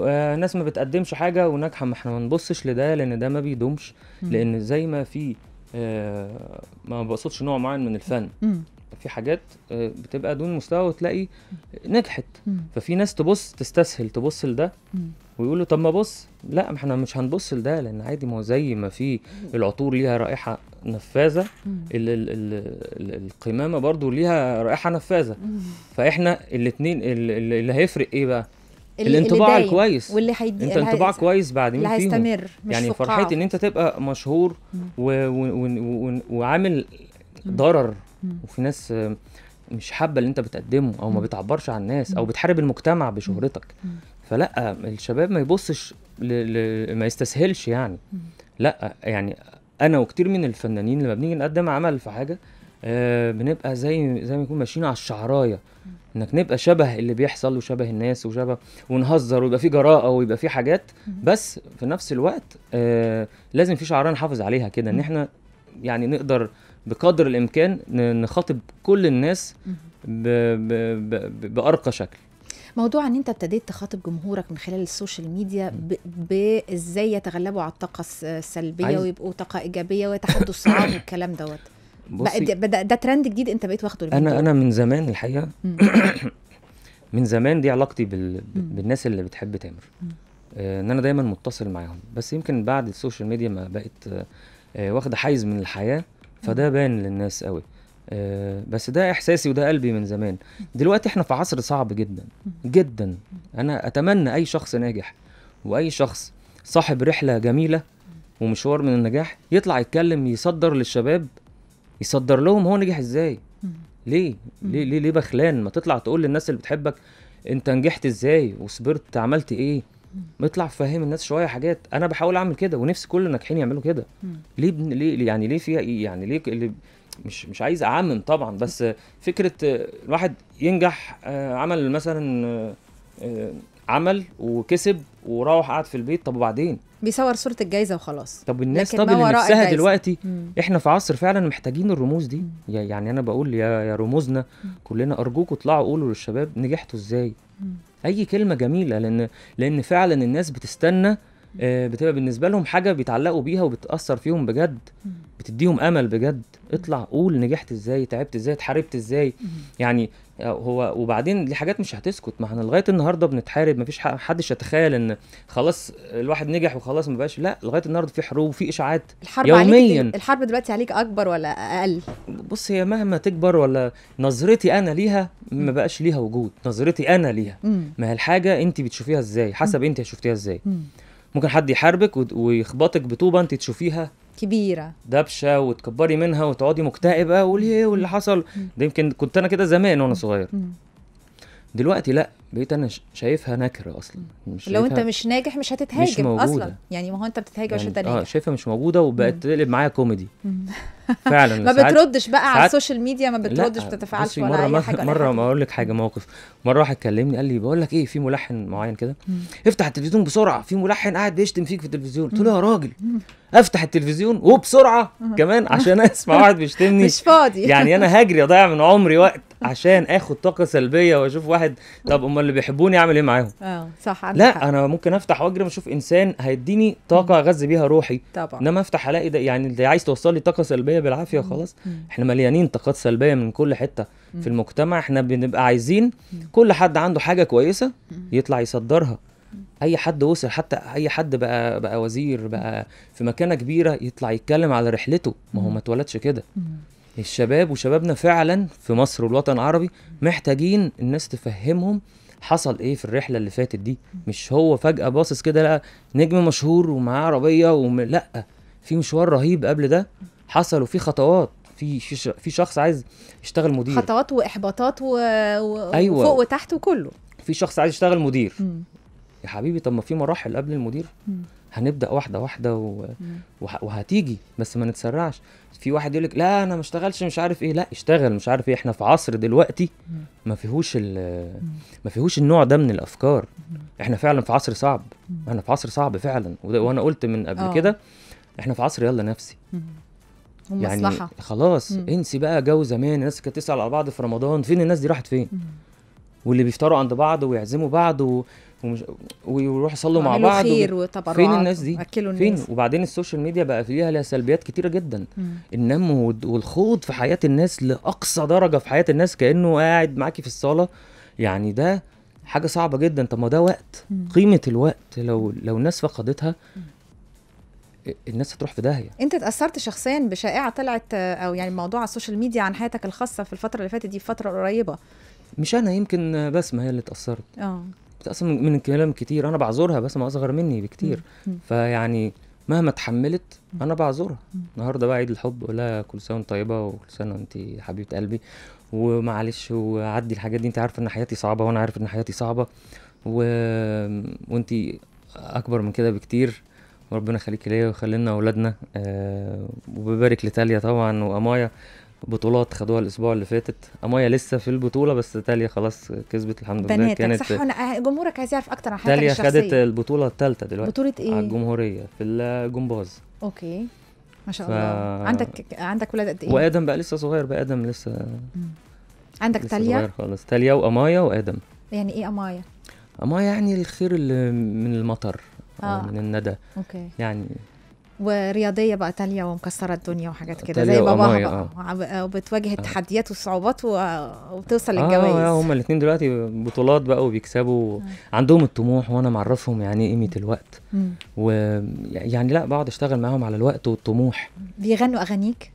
B: آه، ناس ما بتقدمش حاجه وناجحه ما احنا ما نبصش لده لان ده ما بيدومش لان زي ما في آه، ما بقصدش نوع معين من الفن في حاجات آه، بتبقى دون مستوى وتلاقي نجحت ففي ناس تبص تستسهل تبص لده ويقولوا طب ما بص لا ما احنا مش هنبص لده لان عادي ما هو زي ما في العطور ليها رائحه نفاذه القمامه برضو ليها رائحه نفاذه فاحنا الاثنين اللي هيفرق ايه بقى الانطباع الكويس واللي هيدي انت انطباع كويس بعد مين اللي هيستمر مش يعني فرحتي ان انت تبقى مشهور و... و... و... وعامل ضرر وفي ناس مش حابه اللي انت بتقدمه او ما بتعبرش عن الناس او بتحارب المجتمع بشهرتك فلا الشباب ما يبصش ل... ل... ما يستسهلش يعني لا يعني انا وكتير من الفنانين لما بنيجي نقدم عمل في حاجه آه بنبقى زي زي ما يكون ماشيين على الشعرايه انك نبقى شبه اللي بيحصل وشبه الناس وشبه ونهزر ويبقى في جراءه ويبقى في حاجات بس في نفس الوقت آه لازم في شعارات نحافظ عليها كده ان احنا يعني نقدر بقدر الامكان نخاطب كل الناس ب ب بـ بارقى شكل
A: موضوع ان انت ابتديت تخاطب جمهورك من خلال السوشيال ميديا بازاي يتغلبوا على الطاقه السلبيه ويبقوا طاقه ايجابيه ويتحدوا الصعاب *coughs* والكلام دوت بصي ده ترند جديد انت بقيت واخده انا انا
B: من زمان الحقيقه *coughs* من زمان دي علاقتي بال... بالناس اللي بتحب تامر آه، ان انا دايما متصل معاهم بس يمكن بعد السوشيال ميديا ما بقت آه، آه، واخده حيز من الحياه فده بان للناس قوي بس ده احساسي وده قلبي من زمان دلوقتي احنا في عصر صعب جدا جدا انا اتمنى اي شخص ناجح واي شخص صاحب رحله جميله ومشوار من النجاح يطلع يتكلم يصدر للشباب يصدر لهم هو نجح ازاي ليه ليه ليه, ليه بخلان ما تطلع تقول للناس اللي بتحبك انت نجحت ازاي وصبرت عملت ايه اطلع فهم الناس شويه حاجات انا بحاول اعمل كده ونفسي كل الناجحين يعملوا كده ليه بن... ليه يعني ليه فيها ايه يعني ليه اللي مش مش عايز اعمم طبعا بس فكره الواحد ينجح آه، عمل مثلا آه، آه، عمل وكسب وراح قعد في البيت طب وبعدين
A: بيصور صوره الجايزه وخلاص طب الناس طب اللي نفسها دلوقتي
B: مم. احنا في عصر فعلا محتاجين الرموز دي مم. يعني انا بقول يا يا رموزنا مم. كلنا ارجوكوا اطلعوا قولوا للشباب نجحتوا ازاي مم. اي كلمه جميله لان لان فعلا الناس بتستنى آه بتبقى بالنسبه لهم حاجه بيتعلقوا بيها وبتاثر فيهم بجد مم. بتديهم امل بجد اطلع قول نجحت ازاي تعبت ازاي اتحاربت ازاي مم. يعني هو وبعدين دي حاجات مش هتسكت ما احنا لغايه النهارده بنتحارب ما فيش حدش يتخيل ان خلاص الواحد نجح وخلاص ما بقاش لا لغايه النهارده في حروب وفي اشاعات الحرب يوميا عليك
A: الحرب دلوقتي عليك اكبر ولا اقل
B: بص هي مهما تكبر ولا نظرتي انا ليها ما بقاش ليها وجود نظرتي انا ليها ما هي الحاجه انت بتشوفيها ازاي حسب انت شفتيها ازاي ممكن حد يحاربك ويخبطك بطوبه انت تشوفيها كبيره دبشه وتكبري منها وتقعدي مكتئبه وليه إيه واللي حصل ده يمكن كنت انا كده زمان وانا صغير دلوقتي لا بقيت انا شايفها نكره اصلا مش لو انت مش
A: ناجح مش هتتهاجم مش موجودة. اصلا يعني ما هو انت بتتهاجم يعني عشان انت آه، ناجح اه
B: شايفها مش موجوده وبقت تقلب معايا كوميدي *laughs* فعلا ما بتردش بقى على السوشيال
A: ميديا ما بتردش ما بتتفاعلش ولا اي حاجه مره
B: ما اقول لك حاجه موقف مره واحد كلمني قال لي بقول لك ايه في ملحن معين كده افتح التلفزيون بسرعه في ملحن قاعد بيشتم فيك في التلفزيون قلت له يا راجل افتح التلفزيون وبسرعه *laughs* كمان عشان اسمع واحد بيشتمني مش فاضي يعني انا *laughs* هجري اضيع من عمري وقت عشان اخد طاقه سلبيه واشوف واحد طب هم اللي بيحبوني اعمل ايه معاهم
A: اه صح لا حق.
B: انا ممكن افتح واجري اشوف انسان هيديني طاقه اغذي بيها روحي طبعا انما افتح الاقي ده يعني اللي عايز توصل لي طاقه سلبيه بالعافيه خلاص احنا مليانين طاقات سلبيه من كل حته في المجتمع احنا بنبقى عايزين كل حد عنده حاجه كويسه يطلع يصدرها اي حد وصل حتى اي حد بقى بقى وزير بقى في مكانه كبيره يطلع يتكلم على رحلته ما هو ما اتولدش كده الشباب وشبابنا فعلا في مصر والوطن العربي محتاجين الناس تفهمهم حصل ايه في الرحله اللي فاتت دي مش هو فجاه باصص كده لقى نجم مشهور ومعاه عربيه وم... لا في مشوار رهيب قبل ده حصل وفي خطوات في في شخص عايز يشتغل مدير خطوات
A: واحباطات و... و... أيوة. وفوق وتحت وكله
B: في شخص عايز يشتغل مدير م. يا حبيبي طب ما في مراحل قبل المدير م. هنبدا واحده واحده و... وه... وهتيجي بس ما نتسرعش في واحد يقول لك لا انا ما اشتغلش مش عارف ايه لا اشتغل مش عارف ايه احنا في عصر دلوقتي ما فيهوش ما فيهوش النوع ده من الافكار احنا فعلا في عصر صعب احنا في عصر صعب فعلا وانا قلت من قبل آه. كده احنا في عصر يلا نفسي يعني خلاص انسي بقى جو زمان الناس كانت تسال على بعض في رمضان فين الناس دي راحت فين واللي بيفطروا عند بعض ويعزموا بعض و... ومش... ويروحوا يصلوا مع بعض خير وتبرعات فين الناس دي؟ الناس. فين؟ وبعدين السوشيال ميديا بقى فيها لها سلبيات كتيره جدا مم. النمو والخوض في حياه الناس لاقصى درجه في حياه الناس كانه قاعد معاكي في الصاله يعني ده حاجه صعبه جدا طب ما ده وقت مم. قيمه الوقت لو لو الناس فقدتها مم. الناس هتروح في داهيه
A: انت اتاثرت شخصيا بشائعه طلعت آه، او يعني موضوع على السوشيال ميديا عن حياتك الخاصه في الفتره اللي فاتت دي فتره قريبه
B: مش انا يمكن بسمه هي اللي تاثرت اه تاثر من كلام كتير انا بعذرها ما اصغر مني بكتير فيعني مهما تحملت انا بعذرها النهارده بقى عيد الحب ولا لها كل سنه وانت طيبه وكل سنه وانت حبيبه قلبي ومعلش وعدي الحاجات دي انت عارفه ان حياتي صعبه وانا عارف ان حياتي صعبه و... وانت اكبر من كده بكتير وربنا يخليكي ليا ويخلي لنا اولادنا أه وببارك لتاليا طبعا وامايا بطولات خدوها الاسبوع اللي فاتت امايا لسه في البطوله بس تاليا خلاص كسبت الحمد لله كانت صح
A: انا جمهورك عايز يعرف اكتر عن حياتك تاليا خدت
B: البطوله الثالثه دلوقتي بطوله ايه على الجمهوريه في الجمباز
A: اوكي ما شاء الله ف... عندك عندك ولاد قد ايه وادم بقى لسه
B: صغير بقى ادم لسه مم.
A: عندك لسه تاليا صغير
B: خالص تاليا وامايا وادم
A: يعني ايه امايا
B: امايا يعني الخير اللي من المطر آه. من الندى اوكي يعني
A: ورياضيه بقى تانية ومكسره الدنيا وحاجات كده زي باباها بقى آه. وبتواجه التحديات آه. والصعوبات وبتوصل آه للجوائز اه هما
B: الاثنين دلوقتي بطولات بقى وبيكسبوا آه. عندهم الطموح وانا معرفهم يعني ايه قيمه الوقت ويعني لا بقعد اشتغل معاهم على الوقت والطموح
A: بيغنوا اغانيك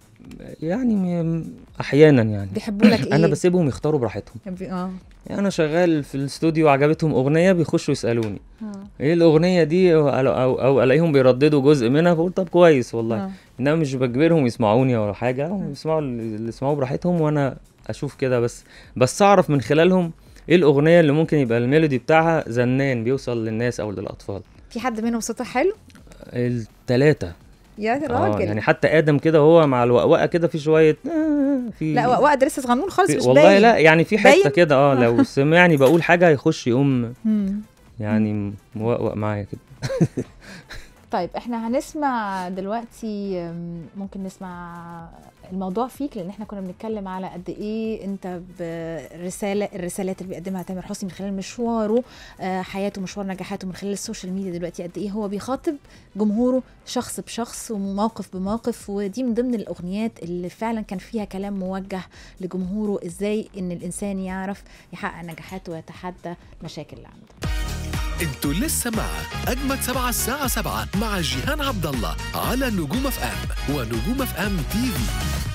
B: يعني احيانا يعني بيحبوا لك *clears throat* ايه انا بسيبهم يختاروا براحتهم يعني اه يعني انا شغال في الاستوديو عجبتهم اغنيه بيخشوا يسالوني آه. ايه الاغنيه دي او, أو, أو الاقيهم بيرددوا جزء منها بقول طب كويس والله آه. انما مش بجبرهم يسمعوني ولا حاجه هم آه. يسمعوا اللي يسمعوا براحتهم وانا اشوف كده بس بس اعرف من خلالهم ايه الاغنيه اللي ممكن يبقى الميلودي بتاعها زنان بيوصل للناس او للاطفال
A: في حد منهم صوته حلو
B: التلاتة يا آه، راجل يعني حتى ادم كده هو مع الوقوقه كده في شويه آه في لا وقوقه
A: ده لسه صغنون خالص مش والله باين. لا يعني في حته
B: كده آه،, اه لو سمعني بقول حاجه هيخش يقوم *laughs* يعني موقوق معايا كده *laughs*
A: طيب احنا هنسمع دلوقتي ممكن نسمع الموضوع فيك لان احنا كنا بنتكلم على قد ايه انت برساله الرسالات اللي بيقدمها تامر حسني من خلال مشواره آه، حياته مشوار نجاحاته من خلال السوشيال ميديا دلوقتي قد ايه هو بيخاطب جمهوره شخص بشخص وموقف بموقف ودي من ضمن الاغنيات اللي فعلا كان فيها كلام موجه لجمهوره ازاي ان الانسان يعرف يحقق نجاحاته ويتحدى المشاكل اللي عنده انتوا لسه مع اجمد سبعه
C: الساعه سبعة مع جيهان عبد الله على نجوم اف ام ونجوم اف ام تي في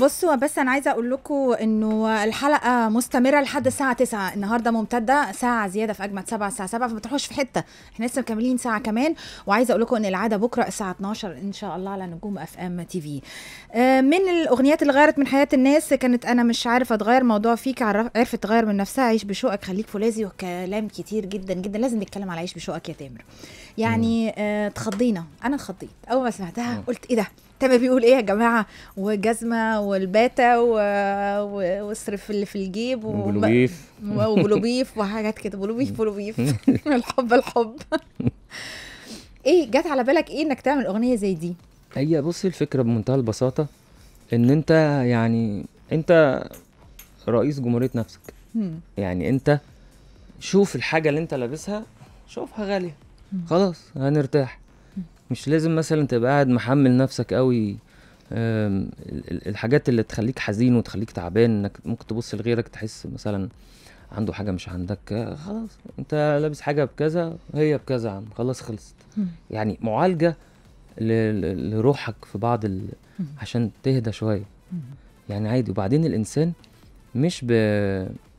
C: بصوا بس انا عايزه اقول
A: لكم انه الحلقه مستمره لحد الساعه 9 النهارده ممتده ساعه زياده في اجمد 7 الساعه 7 فما تروحوش في حته احنا لسه مكملين ساعه كمان وعايزه اقول لكم ان العاده بكره الساعه 12 ان شاء الله على نجوم اف ام تي في آه، من الاغنيات اللي غيرت من حياه الناس كانت انا مش عارفه اتغير موضوع فيك عرفت تغير من نفسها عيش بشوقك خليك فولاذي وكلام كتير جدا جدا لازم نتكلم على عيش بشوقك يا تامر يعني آه، اتخضينا انا اتخضيت اول ما سمعتها قلت ايه ده كان بيقول ايه يا جماعه وجزمه والباتا و... واصرف اللي في الجيب وبلوبيف
C: وبلوبيف
A: وحاجات كده بلوبيف بلوبيف *laughs* الحب الحب ايه جت على بالك ايه انك تعمل اغنيه زي
B: دي هي بصي الفكره بمنتهى البساطه ان انت يعني انت رئيس جمهوريه نفسك يعني انت شوف الحاجه اللي انت لابسها شوفها غاليه خلاص هنرتاح مش لازم مثلا تبقى قاعد محمل نفسك قوي الحاجات اللي تخليك حزين وتخليك تعبان انك ممكن تبص لغيرك تحس مثلا عنده حاجه مش عندك آه، خلاص انت لابس حاجه بكذا هي بكذا عم خلاص خلصت يعني معالجه لروحك في بعض ال... عشان تهدى شويه يعني عادي وبعدين الانسان مش ب...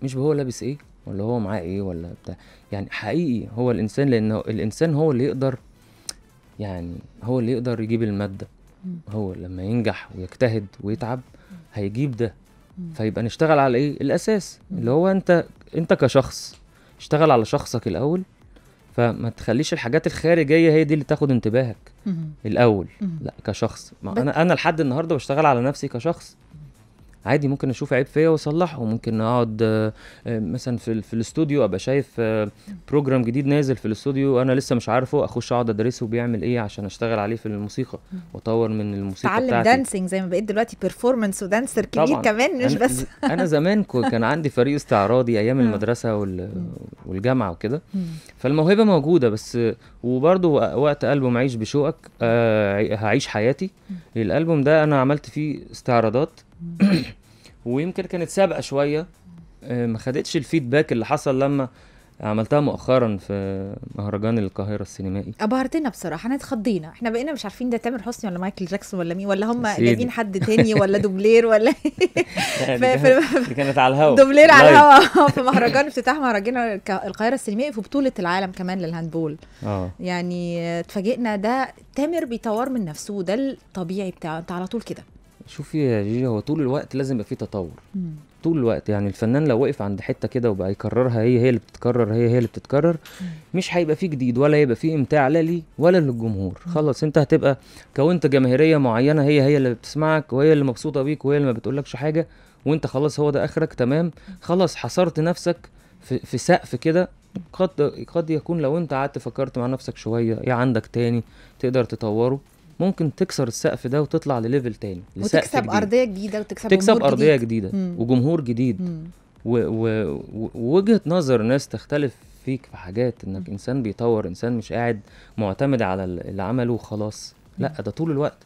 B: مش هو لابس ايه ولا هو معاه ايه ولا بتاع يعني حقيقي هو الانسان لانه الانسان هو اللي يقدر يعني هو اللي يقدر يجيب المادة هو لما ينجح ويجتهد ويتعب هيجيب ده فيبقى نشتغل على ايه الاساس اللي هو انت انت كشخص اشتغل على شخصك الاول فما تخليش الحاجات الخارجيه هي دي اللي تاخد انتباهك الاول لا كشخص ما انا انا لحد النهارده بشتغل على نفسي كشخص عادي ممكن اشوف عيب فيا واصلحه ممكن اقعد آه، مثلا في, في الاستوديو ابقى شايف بروجرام آه، جديد نازل في الاستوديو انا لسه مش عارفه اخش اقعد ادرسه بيعمل ايه عشان اشتغل عليه في الموسيقى واطور من الموسيقى بتاعتي اتعلم دانسينج
A: زي ما بقيت دلوقتي بيرفورمانس ودانسر كبير طبعًا. كمان مش أنا
B: بس *laughs* انا زمان كان عندي فريق استعراضي ايام المدرسه والجامعه وكده فالموهبه موجوده بس وبرده وقت البوم عيش بشوقك آه، هعيش حياتي الالبوم ده انا عملت فيه استعراضات *coughs* ويمكن كانت سابقه شويه آه، ما خدتش الفيدباك اللي حصل لما عملتها مؤخرا في مهرجان القاهرة السينمائي
A: أبهرتنا بصراحة احنا اتخضينا احنا بقينا مش عارفين ده تامر حسني ولا مايكل جاكسون ولا مين ولا هم جايبين حد تاني ولا دوبلير ولا *laughs*
B: إيه؟ دي كانت على الهوا دوبلير على الهوا
A: *laughs* في مهرجان افتتاح مهرجان القاهرة السينمائي في بطولة العالم كمان للهاندبول اه يعني اتفاجئنا ده تامر بيطور من نفسه ده الطبيعي بتاعه انت على طول كده
B: شوفي يا جيجي هو طول الوقت لازم يبقى فيه تطور مم. طول الوقت يعني الفنان لو وقف عند حته كده وبقى يكررها هي هي اللي بتتكرر هي هي اللي بتتكرر مم. مش هيبقى فيه جديد ولا هيبقى فيه امتاع لا لي ولا للجمهور مم. خلص انت هتبقى كونت جماهيريه معينه هي هي اللي بتسمعك وهي اللي مبسوطه بيك وهي اللي ما بتقولكش حاجه وانت خلاص هو ده اخرك تمام خلاص حصرت نفسك في, في سقف كده قد قد يكون لو انت قعدت فكرت مع نفسك شويه ايه عندك تاني تقدر تطوره ممكن تكسر السقف ده وتطلع لليفل تاني وتكسب جديد. ارضيه جديده وتكسب تكسب ارضيه جديد. جديده مم. وجمهور جديد ووجهه نظر ناس تختلف فيك في حاجات انك مم. انسان بيطور انسان مش قاعد معتمد على اللي عمله وخلاص لا ده طول الوقت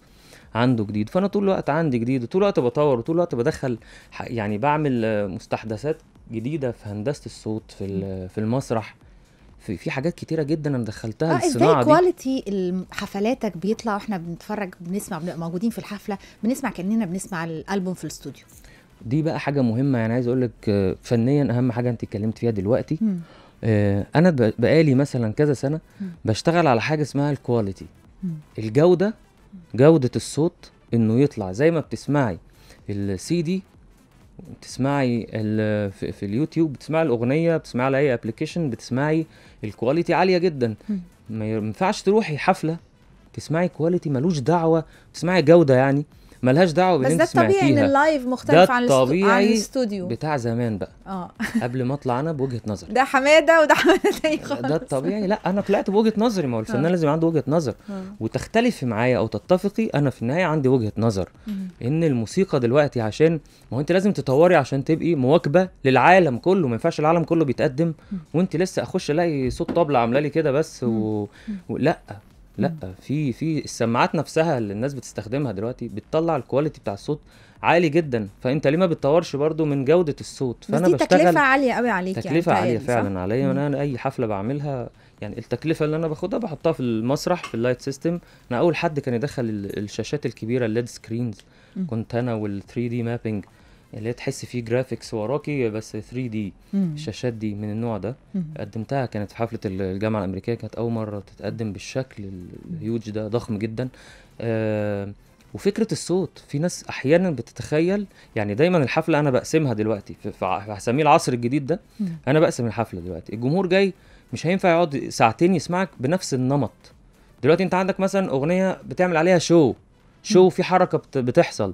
B: عنده جديد فانا طول الوقت عندي جديد وطول الوقت بطور وطول الوقت بدخل يعني بعمل مستحدثات جديده في هندسه الصوت في في المسرح في في حاجات كتيره جدا انا دخلتها آه الصناعه دي
A: كواليتي حفلاتك بيطلع واحنا بنتفرج بنسمع بنبقى موجودين في الحفله بنسمع كاننا بنسمع الالبوم في الاستوديو
B: دي بقى حاجه مهمه يعني عايز اقول لك آه، فنيا اهم حاجه انت اتكلمت فيها دلوقتي م. آه انا بقالي مثلا كذا سنه م. بشتغل على حاجه اسمها الكواليتي الجوده جوده الصوت انه يطلع زي ما بتسمعي السي دي تسمعي في, في اليوتيوب بتسمعي الاغنيه بتسمعي على اي ابلكيشن بتسمعي الكواليتي عاليه جدا ما ينفعش تروحي حفله تسمعي كواليتي ملوش دعوه تسمعي جوده يعني ملهاش دعوه باللي انت سمعتيها بس ده الطبيعي ان اللايف
A: مختلف عن الطبيعي عن الاستوديو
B: بتاع زمان بقى اه *laughs* قبل ما اطلع انا بوجهه نظري
A: ده حماده وده حماده تاني
C: خالص ده الطبيعي لا
B: انا طلعت بوجهه نظري ما هو الفنان آه. لازم عنده وجهه نظر آه. وتختلفي معايا او تتفقي انا في النهايه عندي وجهه نظر ان الموسيقى دلوقتي عشان ما هو انت لازم تطوري عشان تبقي مواكبه للعالم كله ما ينفعش العالم كله بيتقدم وانت لسه اخش الاقي صوت طبله عامله لي كده بس و... و... لا لا في في السماعات نفسها اللي الناس بتستخدمها دلوقتي بتطلع الكواليتي بتاع الصوت عالي جدا فانت ليه ما بتطورش برضو من جوده الصوت فانا بس دي بشتغل تكلفه عاليه
A: قوي عليك يعني، تكلفه يعني عاليه فعلا
B: عليا انا اي حفله بعملها يعني التكلفه اللي انا باخدها بحطها في المسرح في اللايت سيستم انا اول حد كان يدخل الشاشات الكبيره الليد سكرينز كنت انا وال3 دي مابنج يعني اللي هي تحس فيه جرافيكس وراكي بس 3 دي الشاشات دي من النوع ده مم. قدمتها كانت في حفله الجامعه الامريكيه كانت اول مره تتقدم بالشكل الهيوج ده ضخم جدا آه وفكره الصوت في ناس احيانا بتتخيل يعني دايما الحفله انا بقسمها دلوقتي في هسميه العصر الجديد ده مم. انا بقسم الحفله دلوقتي الجمهور جاي مش هينفع يقعد ساعتين يسمعك بنفس النمط دلوقتي انت عندك مثلا اغنيه بتعمل عليها شو شو في حركه بتحصل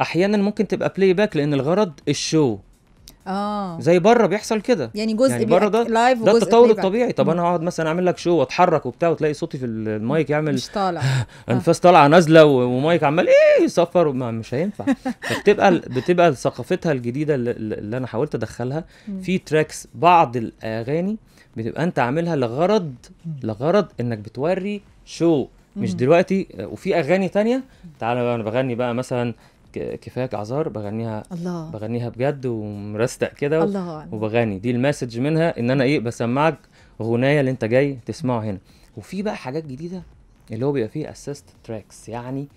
B: احيانا ممكن تبقى بلاي باك لان الغرض الشو
A: اه زي
B: بره بيحصل كده يعني جزء يعني بره ده لايف ده التطور الطبيعي طب انا هقعد مثلا اعمل لك شو واتحرك وبتاع وتلاقي صوتي في المايك يعمل مش طالع *laughs* آه. انفاس طالعه نازله ومايك عمال ايه يصفر مش هينفع فبتبقى *laughs* بتبقى ثقافتها الجديده اللي انا حاولت ادخلها في تراكس بعض الاغاني بتبقى انت عاملها لغرض لغرض انك بتوري شو مش دلوقتي وفي اغاني تانية تعالى بقى انا بغني بقى مثلا كفاية اعذار بغنيها الله بغنيها بجد ومرستق كده الله وبغني دي المسج منها ان انا ايه بسمعك غنايه اللي انت جاي تسمعه هنا وفي بقى حاجات جديده اللي هو بيبقى فيه اسيست تراكس يعني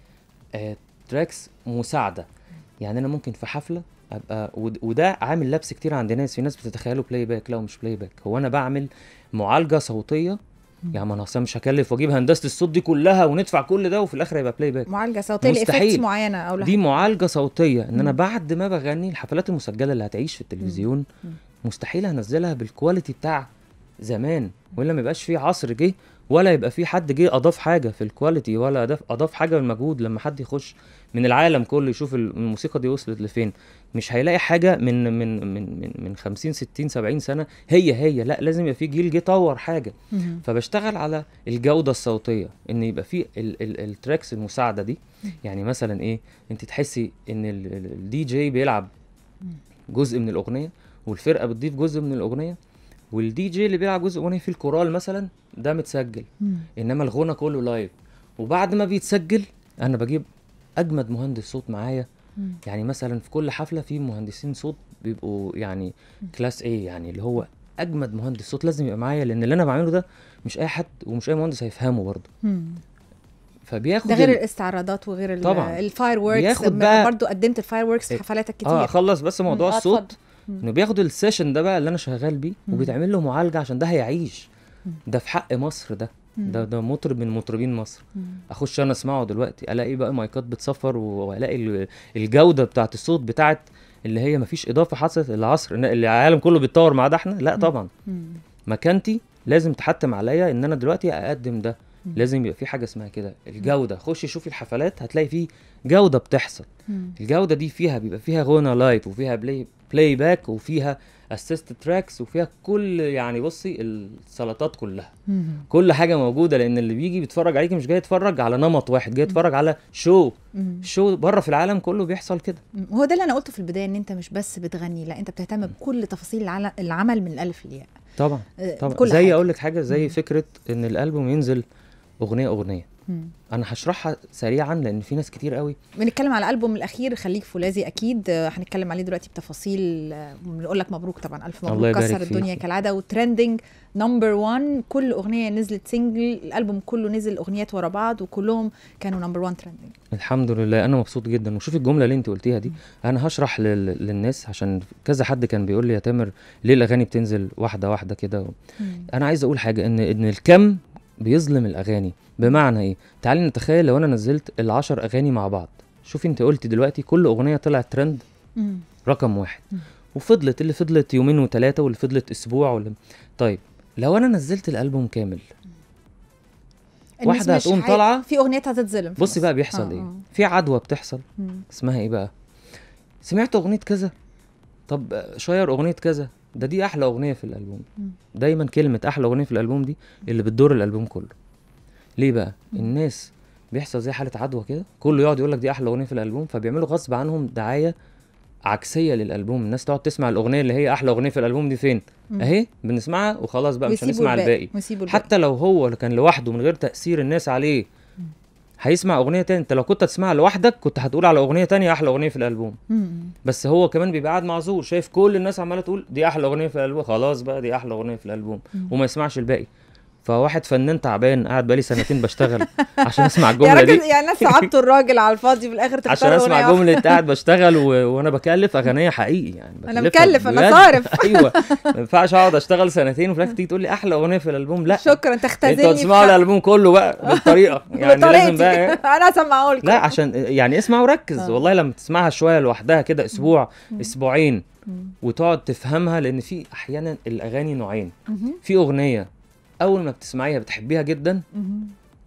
B: آه تراكس مساعده يعني انا ممكن في حفله ابقى وده عامل لبس كتير عند ناس في ناس بتتخيله بلاي باك لا مش بلاي باك هو انا بعمل معالجه صوتيه يعني ما انا اصلا مش هكلف واجيب هندسه الصوت دي كلها وندفع كل ده وفي الاخر هيبقى بلاي باك معالجه صوتيه لايفكتس
A: معينه او لحظة. دي
B: معالجه صوتيه ان انا بعد ما بغني الحفلات المسجله اللي هتعيش في التلفزيون مستحيل هنزلها بالكواليتي بتاع زمان والا ما يبقاش في عصر جه ولا يبقى في حد جه اضاف حاجه في الكواليتي ولا اضاف اضاف حاجه المجهود لما حد يخش من العالم كله يشوف الموسيقى دي وصلت لفين مش هيلاقي حاجه من من من من, من 50 60 70 سنه هي هي لا لازم يبقى في جيل جه طور حاجه فبشتغل على الجوده الصوتيه ان يبقى في التراكس المساعده دي يعني مثلا ايه انت تحسي ان الدي جي بيلعب جزء من الاغنيه والفرقه بتضيف جزء من الاغنيه والدي جي اللي بيلعب جزء اغنيه في الكورال مثلا ده متسجل مم. انما الغنى كله لايف وبعد ما بيتسجل انا بجيب اجمد مهندس صوت معايا مم. يعني مثلا في كل حفله في مهندسين صوت بيبقوا يعني مم. كلاس ايه يعني اللي هو اجمد مهندس صوت لازم يبقى معايا لان اللي انا بعمله ده مش اي حد ومش اي مهندس هيفهمه برضه فبياخد ده غير ال... الاستعراضات وغير طبعا الفاير وركس بياخد بقى برضه
A: قدمت الفاير وركس في إيه؟ حفلاتك كتير اه خلص بس موضوع الصوت
B: انه بياخدوا السيشن ده بقى اللي انا شغال بيه وبيتعمل له معالجه عشان ده هيعيش ده في حق مصر ده ده ده مطرب من مطربين مصر اخش انا اسمعه دلوقتي الاقي بقى مايكات بتصفر والاقي الجوده بتاعه الصوت بتاعه اللي هي مفيش اضافه حصلت العصر اللي العالم كله بيتطور مع ده احنا لا طبعا مكانتي لازم تحتم عليا ان انا دلوقتي اقدم ده لازم يبقى في حاجه اسمها كده الجوده خشي شوفي الحفلات هتلاقي في جوده بتحصل الجوده دي فيها بيبقى فيها غنى لايف وفيها بلاي بلاي باك وفيها اسيست تراكس وفيها كل يعني بصي السلطات كلها كل حاجه موجوده لان اللي بيجي بيتفرج عليك مش جاي يتفرج على نمط واحد جاي يتفرج على شو شو بره في العالم كله بيحصل كده
A: هو ده اللي انا قلته في البدايه ان انت مش بس بتغني لا انت بتهتم بكل تفاصيل العمل من الالف للياء
B: طبعا آه، طبعا زي اقول لك حاجه زي فكره ان الالبوم ينزل اغنيه اغنيه مم. انا هشرحها سريعا لان في ناس كتير قوي
A: بنتكلم على الالبوم الاخير خليك فولاذي اكيد هنتكلم عليه دلوقتي بتفاصيل بنقول لك مبروك طبعا الف مبروك كسر الدنيا كالعاده وترندنج نمبر 1 كل اغنيه نزلت سنجل الالبوم كله نزل اغنيات ورا بعض وكلهم كانوا نمبر 1 ترندنج
B: الحمد لله انا مبسوط جدا وشوفي الجمله اللي انت قلتيها دي مم. انا هشرح لل... للناس عشان كذا حد كان بيقول لي يا تامر ليه الاغاني بتنزل واحده واحده كده انا عايز اقول حاجه ان ان الكم بيظلم الاغاني بمعنى ايه تعالي نتخيل لو انا نزلت العشر اغاني مع بعض شوفي انت قلتي دلوقتي كل اغنيه طلعت ترند رقم واحد وفضلت اللي فضلت يومين وثلاثه واللي فضلت اسبوع واللي طيب لو انا نزلت الالبوم كامل واحده هتقوم طالعه
A: في اغنيه هتتظلم بصي بقى
B: بيحصل آه. ايه آه. في عدوى بتحصل اسمها ايه بقى سمعت اغنيه كذا طب شير اغنيه كذا ده دي احلى اغنيه في الالبوم دايما كلمه احلى اغنيه في الالبوم دي اللي بتدور الالبوم كله ليه بقى الناس بيحصل زي حاله عدوى كده كله يقعد يقول لك دي احلى اغنيه في الالبوم فبيعملوا غصب عنهم دعايه عكسيه للالبوم الناس تقعد تسمع الاغنيه اللي هي احلى اغنيه في الالبوم دي فين اهي بنسمعها وخلاص بقى مش هنسمع الباقي. الباقي حتى لو هو اللي كان لوحده من غير تاثير الناس عليه هيسمع اغنيه تاني انت لو كنت هتسمعها لوحدك كنت هتقول على اغنيه تانية احلى اغنيه في الالبوم بس هو كمان بيبقى قاعد معذور شايف كل الناس عماله تقول دي احلى اغنيه في الالبوم خلاص بقى دي احلى اغنيه في الالبوم وما يسمعش الباقي فواحد فنان تعبان قاعد بقالي سنتين بشتغل *laughs* عشان اسمع الجمله دي يعني
A: انا صعبت الراجل على الفاضي في الاخر عشان اسمع جمله قاعد
B: بشتغل و... *laughs* وانا بكلف اغنيه حقيقي يعني انا مكلف انا صارف *laughs* ايوه ما ينفعش اقعد اشتغل سنتين وفي الاخر تيجي تقول لي احلى اغنيه في الالبوم لا شكرا انت اختزلت انت تسمعوا الالبوم كله بقى بالطريقه يعني لازم بقى إيه؟
A: انا اسمعه لكم لا
B: عشان يعني اسمع وركز آه. والله لما تسمعها شويه لوحدها كده اسبوع اسبوعين وتقعد تفهمها لان في احيانا الاغاني نوعين في اغنيه اول ما بتسمعيها بتحبيها جدا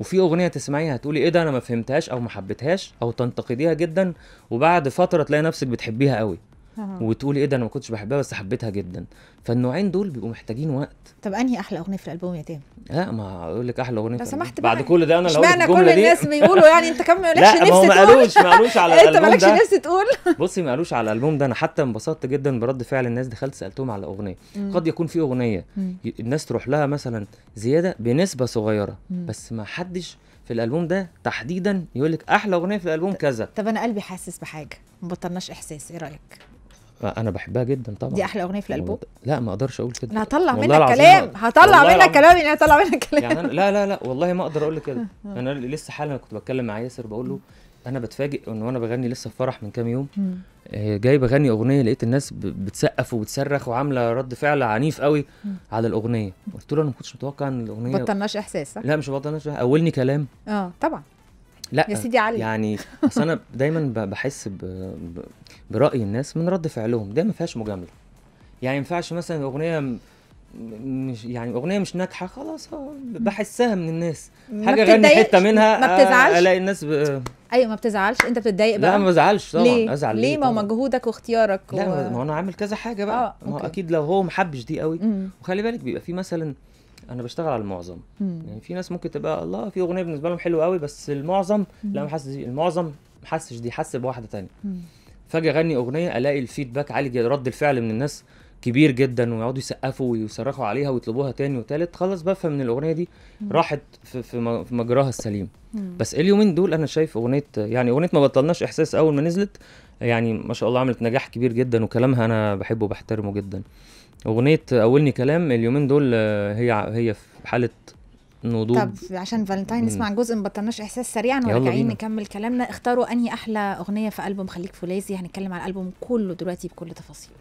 B: وفي اغنيه تسمعيها هتقولي ايه ده انا ما فهمتهاش او ما حبيتهاش او تنتقديها جدا وبعد فتره تلاقي نفسك بتحبيها قوي وتقولي ايه ده انا ما كنتش بحبها بس حبيتها جدا فالنوعين دول بيبقوا محتاجين وقت
A: طب انهي احلى اغنيه في الالبوم يا تامر
B: لا ما اقول لك احلى اغنيه لو سمحت بعد كل ده انا لو اشمعنى كل الناس بيقولوا يعني انت
A: كم *laughs* مالكش نفس تقول لا ما قالوش ما قالوش على *laughs* الالبوم ده انت مالكش نفس تقول
B: بصي ما قالوش على الالبوم ده انا حتى انبسطت جدا برد فعل الناس دخلت سالتهم على اغنيه قد يكون في اغنيه الناس تروح لها مثلا زياده بنسبه صغيره بس ما حدش في الالبوم ده تحديدا يقول لك احلى اغنيه في الالبوم كذا
A: طب انا قلبي حاسس بحاجه ما بطلناش احساس ايه رايك
B: انا بحبها جدا طبعا دي احلى اغنيه في الالبوم لا ما اقدرش اقول كده انا هطلع منك كلام هطلع منك كلام يعني هطلع منك كلام يعني لا لا لا والله ما اقدر اقول كده *laughs* انا لسه حالا كنت بتكلم مع ياسر بقول له انا بتفاجئ ان وانا بغني لسه في فرح من كام يوم آه، جاي بغني اغنيه لقيت الناس بتسقف وبتصرخ وعامله رد فعل عنيف قوي على الاغنيه قلت له انا ما كنتش متوقع ان الاغنيه بطلناش احساس صح؟ لا مش بطلناش اولني كلام اه طبعا لا يا سيدي علي يعني اصل انا دايما بحس ب... ب... براي الناس من رد فعلهم ده ما فيهاش مجامله يعني ما ينفعش مثلا اغنيه مش يعني اغنيه مش ناجحه خلاص بحسها من الناس حاجه غني حته منها ما بتزعلش آه، الاقي الناس ب...
A: ايوه ما بتزعلش انت بتتضايق بقى لا ما بزعلش طبعا ليه؟ ازعل ليه, ليه ما هو مجهودك واختيارك لا و...
B: ما انا عامل كذا حاجه بقى آه، ما هو اكيد لو هو ما حبش دي قوي مم. وخلي بالك بيبقى في مثلا انا بشتغل على المعظم مم. يعني في ناس ممكن تبقى الله في اغنيه بالنسبه لهم حلوه قوي بس المعظم مم. لا ما حاسس المعظم ما حسش دي حس بواحده تانية فاجي اغني اغنيه الاقي الفيدباك عالي جدا رد الفعل من الناس كبير جدا ويقعدوا يسقفوا ويصرخوا عليها ويطلبوها تاني وتالت خلاص بفهم ان الاغنيه دي مم. راحت في, في مجراها السليم مم. بس اليومين دول انا شايف اغنيه يعني اغنيه ما بطلناش احساس اول ما نزلت يعني ما شاء الله عملت نجاح كبير جدا وكلامها انا بحبه وبحترمه جدا اغنيه اولني كلام اليومين دول آه، هي هي في حاله نضوج طب
A: عشان فالنتاين نسمع جزء ما بطلناش احساس سريعا وراجعين نكمل كلامنا اختاروا انهي احلى اغنيه في البوم خليك فولاذي هنتكلم يعني على الالبوم كله دلوقتي بكل تفاصيله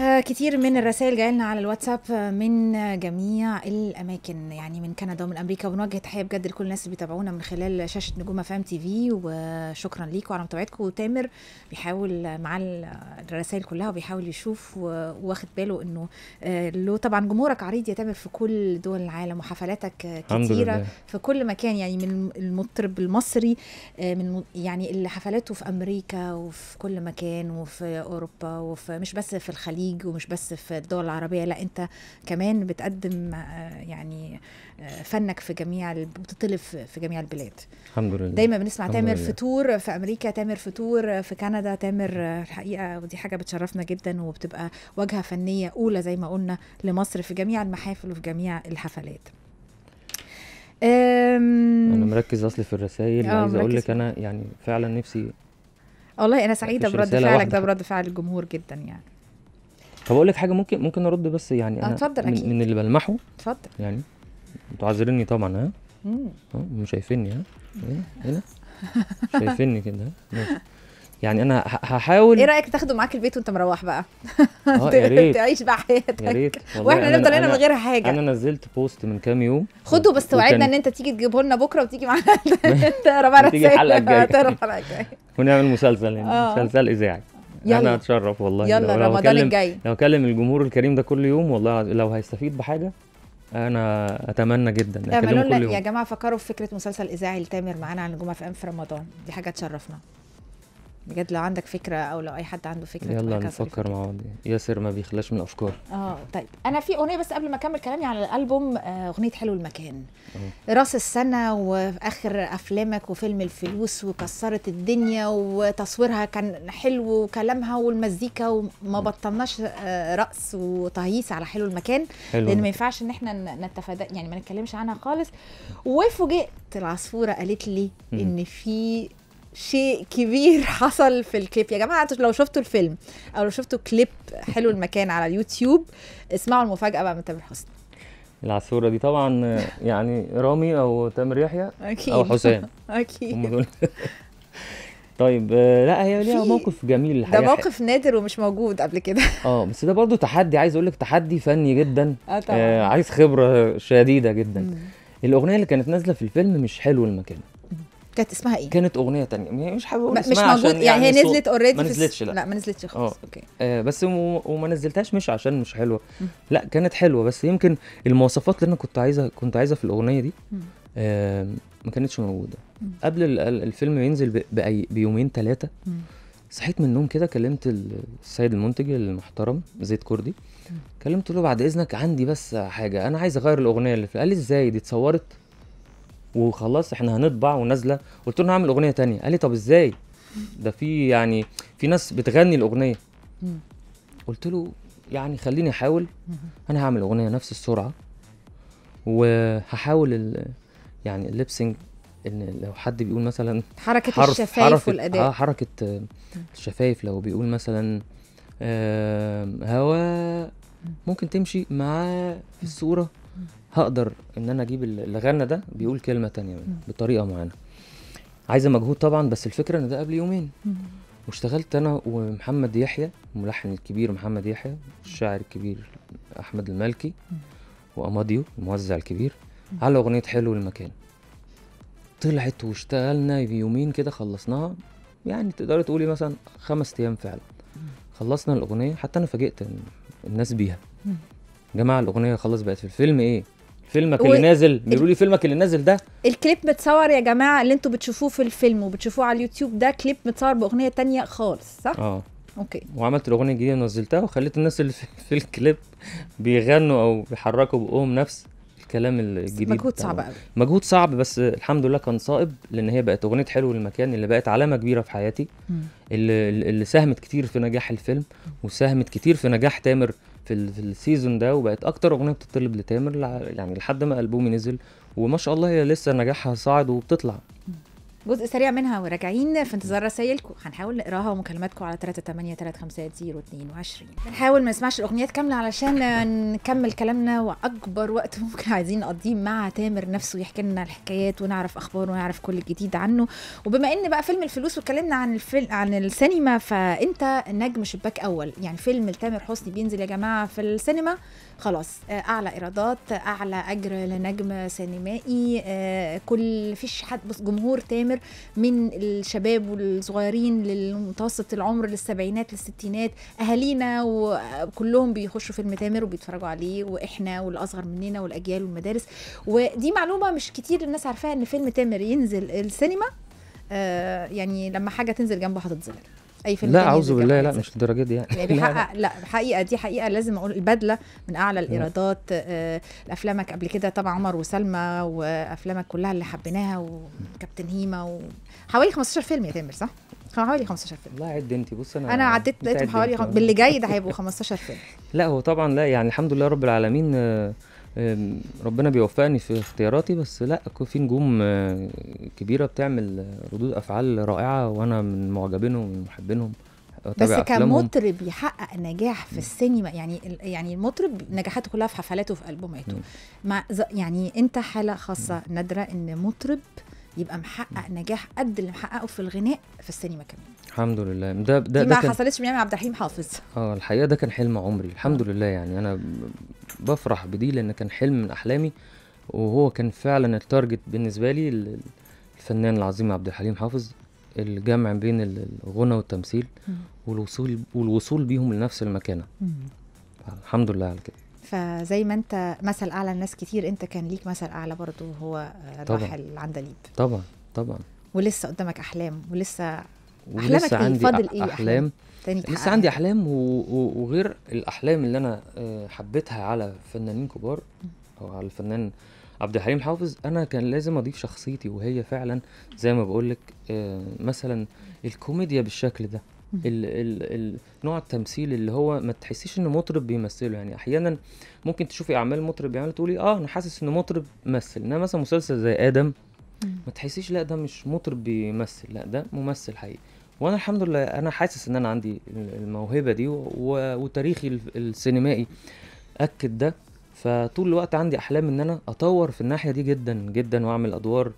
A: آه، كتير من الرسائل جاي لنا على الواتساب آه، من جميع الاماكن يعني من كندا ومن امريكا وبنوجه تحيه بجد لكل الناس اللي بيتابعونا من خلال شاشه نجوم فام تي في وشكرا ليكم على متابعتكم وتامر بيحاول آه، مع الرسائل كلها وبيحاول يشوف واخد باله انه له طبعا جمهورك عريض يا تامر في كل دول العالم وحفلاتك كتيره في كل مكان يعني من المطرب المصري من يعني اللي حفلاته في امريكا وفي كل مكان وفي اوروبا وفي مش بس في الخليج الخليج ومش بس في الدول العربيه لا انت كمان بتقدم آه، يعني آه، فنك في جميع بتطلب في جميع البلاد
B: الحمد لله دايما بنسمع تامر
A: فتور في امريكا تامر فتور في كندا تامر آه، الحقيقه ودي حاجه بتشرفنا جدا وبتبقى واجهه فنيه اولى زي ما قلنا لمصر في جميع المحافل وفي جميع الحفلات انا
B: مركز اصلي في الرسائل عايز اقول لك انا يعني فعلا نفسي والله انا سعيده برد فعلك ده
A: برد فعل الجمهور جدا يعني
B: طب اقول لك حاجه ممكن ممكن ارد بس يعني انا اتفضل من, أكيد. من اللي بلمحه اتفضل يعني انتوا عذريني طبعا ها مش شايفيني ها ايه هنا إيه شايفيني كده ها يعني انا هحاول ايه رايك
A: تاخده معاك البيت وانت مروح بقى اه *laughs* يا ريت تعيش بقى حياتك يا ريت
B: واحنا نفضل هنا من غير حاجه انا نزلت بوست من كام يوم خده بس وعدنا ان
A: انت تيجي تجيبه لنا بكره وتيجي معانا *laughs* *laughs* تقرا بقى تيجي الحلقه الجايه
B: ونعمل مسلسل يعني آه. مسلسل اذاعي يلا. انا اتشرف والله يلا لو رمضان أكلم الجاي لو اكلم الجمهور الكريم ده كل يوم والله لو هيستفيد بحاجه انا اتمنى جدا اعملوا لنا يا
A: جماعه فكروا في فكره مسلسل اذاعي لتامر معانا عن الجمعه في ام في رمضان دي حاجه تشرفنا بجد لو عندك فكره او لو اي حد عنده فكره يلا نفكر
B: مع بعض ياسر ما بيخلاش من الافكار
A: اه طيب انا في اغنيه بس قبل ما اكمل كلامي على الالبوم آه، اغنيه حلو المكان أوه. راس السنه واخر افلامك وفيلم الفلوس وكسرت الدنيا وتصويرها كان حلو وكلامها والمزيكا وما بطلناش آه، رقص وتهييس على حلو المكان حلو لان ما ينفعش ان احنا نتفادى يعني ما نتكلمش عنها خالص وفوجئت العصفوره قالت لي ان في شيء كبير *laughs* حصل في الكليب يا جماعه لو شفتوا الفيلم او لو شفتوا كليب حلو المكان على اليوتيوب اسمعوا المفاجاه بقى من تامر حسني
B: العصورة دي طبعا يعني رامي او تامر يحيى او حسام *laughs* اكيد طيب آه، لا هي ليها موقف جميل الحقيقه ده موقف
A: نادر ومش موجود قبل كده *laughs*
B: اه بس ده برضو تحدي عايز اقول لك تحدي فني جدا آه, طبعا. آه عايز خبره شديده جدا مم. الاغنيه اللي كانت نازله في الفيلم مش حلو المكان كانت اسمها ايه؟ كانت اغنيه تانية مش حابب اقول اسمها مش موجود يعني, يعني هي نزلت اوريدي ما نزلتش لا لا ما
A: نزلتش خالص آه.
B: اوكي آه بس وما نزلتهاش مش عشان مش حلوه لا كانت حلوه بس يمكن المواصفات اللي انا كنت عايزها كنت عايزها في الاغنيه دي آه ما كانتش موجوده قبل الفيلم ينزل بأي بيومين ثلاثه صحيت من النوم كده كلمت السيد المنتج المحترم زيد كردي كلمته له بعد اذنك عندي بس حاجه انا عايز اغير الاغنيه اللي قال لي ازاي دي اتصورت وخلاص احنا هنطبع ونازله قلت له هعمل اغنيه تانية قال لي طب ازاي ده في يعني في ناس بتغني الاغنيه قلت له يعني خليني احاول انا هعمل اغنيه نفس السرعه وهحاول ال... يعني الليبسنج ان لو حد بيقول مثلا حركه حرف الشفايف حرف والاداء اه حركه الشفايف لو بيقول مثلا آه هواء ممكن تمشي معاه في الصوره هقدر ان انا اجيب اللي غنى ده بيقول كلمه تانية منه بطريقه معينه عايزه مجهود طبعا بس الفكره ان ده قبل يومين واشتغلت انا ومحمد يحيى الملحن الكبير محمد يحيى الشاعر الكبير احمد المالكي واماديو الموزع الكبير على اغنيه حلو المكان طلعت واشتغلنا يومين كده خلصناها يعني تقدري تقولي مثلا خمس ايام فعلا خلصنا الاغنيه حتى انا فاجئت الناس بيها جماعه الاغنيه خلاص بقت في الفيلم ايه فيلمك و... اللي نازل بيقولوا لي فيلمك اللي نازل ده
A: الكليب متصور يا جماعه اللي انتوا بتشوفوه في الفيلم وبتشوفوه على اليوتيوب ده كليب متصور باغنيه تانية خالص صح؟ اه اوكي
B: وعملت الاغنيه الجديده ونزلتها وخليت الناس اللي *laughs* في الكليب بيغنوا او بيحركوا بقهم نفس الكلام الجديد مجهود صعب قوي مجهود صعب بس الحمد لله كان صائب لان هي بقت اغنيه حلو للمكان اللي بقت علامه كبيره في حياتي اللي, اللي ساهمت كتير في نجاح الفيلم وساهمت كتير في نجاح تامر في, ال... في السيزون ده وبقت اكتر اغنيه بتطلب لتامر يعني لحد ما البومي نزل وما شاء الله هي لسه نجاحها صاعد وبتطلع
A: جزء سريع منها وراجعين في انتظار رسايلكم هنحاول نقراها ومكالماتكم على 3835022 بنحاول ما نسمعش الاغنيات كامله علشان نكمل كلامنا واكبر وقت ممكن عايزين نقضيه مع تامر نفسه يحكي لنا الحكايات ونعرف اخباره ونعرف كل الجديد عنه وبما ان بقى فيلم الفلوس واتكلمنا عن الفيلم عن السينما فانت نجم شباك اول يعني فيلم لتامر حسني بينزل يا جماعه في السينما خلاص آه، اعلى ايرادات اعلى اجر لنجم سينمائي آه، كل فيش حد بس جمهور تامر من الشباب والصغيرين للمتوسط العمر للسبعينات للستينات اهالينا وكلهم بيخشوا فيلم تامر وبيتفرجوا عليه واحنا والاصغر مننا والاجيال والمدارس ودي معلومه مش كتير الناس عارفاها ان فيلم تامر ينزل السينما آه، يعني لما حاجه تنزل جنبه هتتظلم اي فيلم لا اعوذ بالله لا مش
B: الدرجه دي يعني, يعني *laughs* آه،
A: لا حقيقه دي حقيقه لازم اقول البدله من اعلى الايرادات آه، افلامك قبل كده طبعا عمر وسلمى وافلامك كلها اللي حبيناها وكابتن هيما وحوالي 15 فيلم يا تامر صح؟ حوالي 15 فيلم
B: لا عد انت بص انا انا عديت لقيتهم حوالي باللي
A: جاي ده هيبقوا 15 فيلم
B: لا هو طبعا لا يعني الحمد لله رب العالمين آه ربنا بيوفقني في اختياراتي بس لا في نجوم آه، كبيره بتعمل ردود افعال رائعه وانا من معجبينهم ومن محبينهم بس كمطرب
A: يحقق نجاح في السينما يعني يعني المطرب نجاحاته كلها في حفلاته وفي البوماته يعني انت حاله خاصه نادره ان مطرب يبقى محقق نجاح قد اللي محققه في الغناء في السينما كمان
B: الحمد لله ده ده دي ما كان... حصلتش
A: من عبد الحليم حافظ
B: اه الحقيقه ده كان حلم عمري الحمد لله يعني انا بفرح بدي لان كان حلم من احلامي وهو كان فعلا التارجت بالنسبه لي الفنان العظيم عبد الحليم حافظ الجمع بين الغنى والتمثيل والوصول والوصول بيهم لنفس المكانه الحمد لله على كده
A: فزي ما انت مثل اعلى لناس كتير انت كان ليك مثل اعلى برضه هو الراحل ليب
B: طبعا طبعا
A: ولسه قدامك احلام ولسه احلامك ولسه إيه؟ عندي ايه فاضل ايه احلام, أحلام. تاني لسه عندي
B: احلام وغير الاحلام اللي انا آه، حبيتها على فنانين كبار او على الفنان عبد الحليم حافظ انا كان لازم اضيف شخصيتي وهي فعلا زي ما بقول لك آه، مثلا الكوميديا بالشكل ده ال ال ال نوع التمثيل اللي هو ما تحسيش ان مطرب بيمثله يعني احيانا ممكن تشوفي اعمال مطرب يعني تقولي اه انا حاسس ان مطرب مثل انما مثلا مسلسل زي ادم ما تحسيش لا ده مش مطرب بيمثل لا ده ممثل حقيقي وانا الحمد لله انا حاسس ان انا عندي الموهبه دي وتاريخي السينمائي اكد ده فطول الوقت عندي احلام ان انا اطور في الناحيه دي جدا جدا واعمل ادوار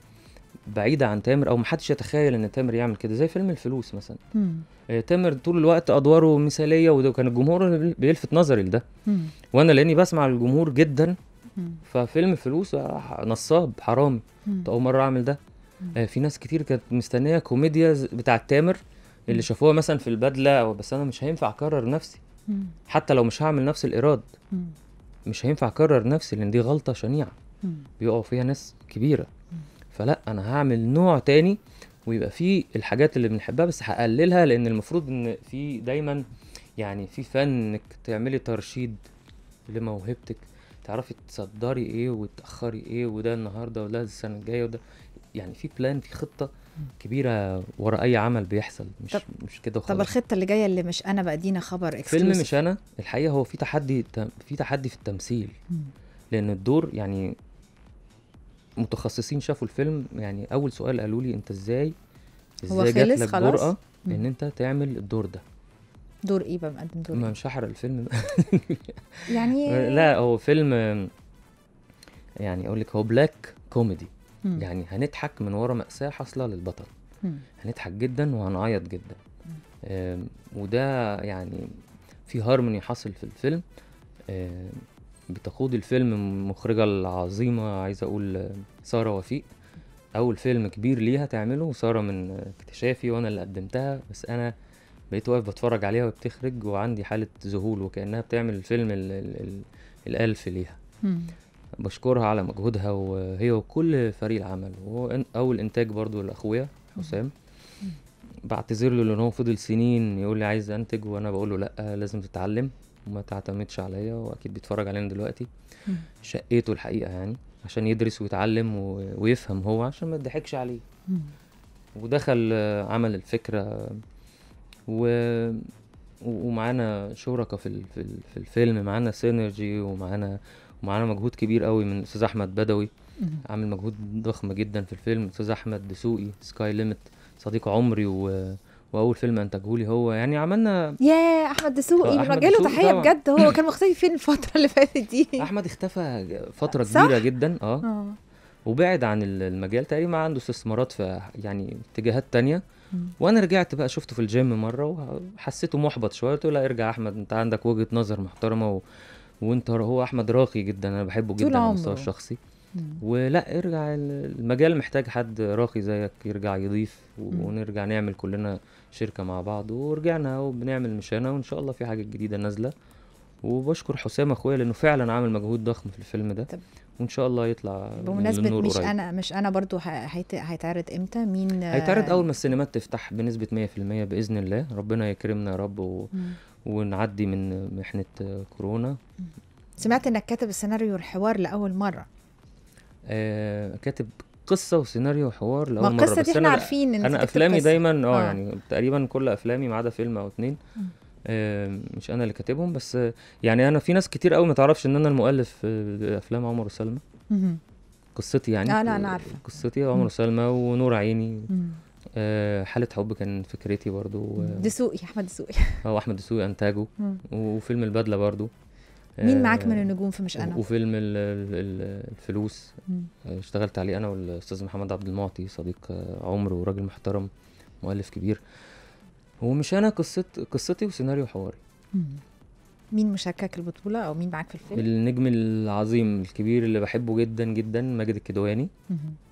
B: بعيده عن تامر او محدش يتخيل ان تامر يعمل كده زي فيلم الفلوس مثلا مم. آه، تامر طول الوقت ادواره مثاليه وده كان الجمهور بيلفت نظري لده وانا لاني بسمع الجمهور جدا ففيلم فلوس آه، نصاب حرامي اول مره اعمل ده مم. آه، في ناس كتير كانت مستنيه كوميديا بتاعه تامر اللي شافوها مثلا في البدله او بس انا مش هينفع اكرر نفسي مم. حتى لو مش هعمل نفس الايراد مش هينفع اكرر نفسي لان دي غلطه شنيعه بيقعوا فيها ناس كبيره مم. فلا انا هعمل نوع تاني ويبقى فيه الحاجات اللي بنحبها بس هقللها لان المفروض ان في دايما يعني في فن انك تعملي ترشيد لموهبتك تعرفي تصدري ايه وتاخري ايه وده النهارده وده السنه الجايه وده يعني في بلان في خطه كبيره ورا اي عمل بيحصل مش طب مش كده خالص طب الخطه اللي
A: جايه اللي مش انا بدينا خبر اكسكلوسيف فيلم مش
B: انا الحقيقه هو في تحدي في تحدي في التمثيل لان الدور يعني متخصصين شافوا الفيلم يعني اول سؤال قالوا لي انت ازاي ازاي جات لك جرأة ان انت تعمل الدور ده
A: دور ايه بقى مقدم دور ما
B: مش إيه؟ هحرق الفيلم *laughs* يعني *laughs* لا هو فيلم يعني اقول لك هو بلاك كوميدي مم. يعني هنضحك من ورا مأساة حاصلة للبطل مم. هنضحك جدا وهنعيط جدا وده يعني في هارموني حاصل في الفيلم بتقود الفيلم المخرجة العظيمة عايز أقول سارة وفيق أول فيلم كبير ليها تعمله سارة من اكتشافي وأنا اللي قدمتها بس أنا بقيت واقف بتفرج عليها وهي بتخرج وعندي حالة ذهول وكأنها بتعمل الفيلم الـ الـ الـ الألف ليها بشكرها على مجهودها وهي وكل فريق العمل وأول إنتاج برضو لأخويا حسام بعتذر له لأن هو فضل سنين يقول لي عايز أنتج وأنا بقول له لأ لازم تتعلم ما تعتمدش عليا واكيد بيتفرج علينا دلوقتي شقيته الحقيقه يعني عشان يدرس ويتعلم و... ويفهم هو عشان ما تضحكش عليه ودخل عمل الفكره و ومعانا شركاء في في الفيلم معانا سينرجي ومعانا ومعانا مجهود كبير قوي من استاذ احمد بدوي عامل مجهود ضخم جدا في الفيلم استاذ احمد دسوقي سكاي ليميت صديق عمري و... واول فيلم انتجه لي هو يعني عملنا
A: يا احمد دسوقي آه، له تحيه بجد هو كان مختفي فين الفتره اللي فاتت دي
B: احمد اختفى فتره صح؟ كبيره جدا اه, آه. وبعد عن المجال تقريبا عنده استثمارات في يعني اتجاهات تانية وانا رجعت بقى شفته في الجيم مره وحسيته محبط شويه قلت له لا ارجع احمد انت عندك وجهه نظر محترمه و... وانت هو احمد راقي جدا انا بحبه جدا على المستوى الشخصي ولا ارجع المجال محتاج حد راقي زيك يرجع يضيف ونرجع نعمل كلنا شركة مع بعض ورجعنا وبنعمل مشانة وإن شاء الله في حاجة جديدة نازلة وبشكر حسام اخويا لانه فعلا عامل مجهود ضخم في الفيلم ده طب وان شاء الله يطلع بمناسبه مش قريب.
A: انا مش انا برضو هيتعرض امتى مين هيتعرض اول ما
B: السينمات تفتح بنسبه 100% باذن الله ربنا يكرمنا يا رب و... ونعدي من محنه كورونا
A: سمعت انك كاتب السيناريو الحوار لاول مره
B: آه كاتب قصه وسيناريو وحوار لاول مره بس احنا عارفين ان انا افلامي دايما آه،, اه يعني تقريبا كل افلامي ما عدا فيلم او اتنين آه، مش انا اللي كاتبهم بس آه، يعني انا في ناس كتير قوي ما تعرفش ان انا المؤلف افلام عمر وسلمى قصتي يعني لا لا انا عارفه قصتي عمر وسلمى ونور عيني آه حالة حب كان فكرتي برضو دسوقي احمد دسوقي *laughs* اه احمد دسوقي انتاجه وفيلم البدله برضو
A: مين آه، معاك من النجوم في مش انا
B: وفيلم الفلوس مم. اشتغلت عليه انا والاستاذ محمد عبد المعطي صديق آه، عمر وراجل محترم مؤلف كبير ومش انا قصت قصتي وسيناريو حواري مم.
A: مين مشكك البطولة أو مين معاك في الفيلم؟
B: النجم العظيم الكبير اللي بحبه جدا جدا ماجد الكدواني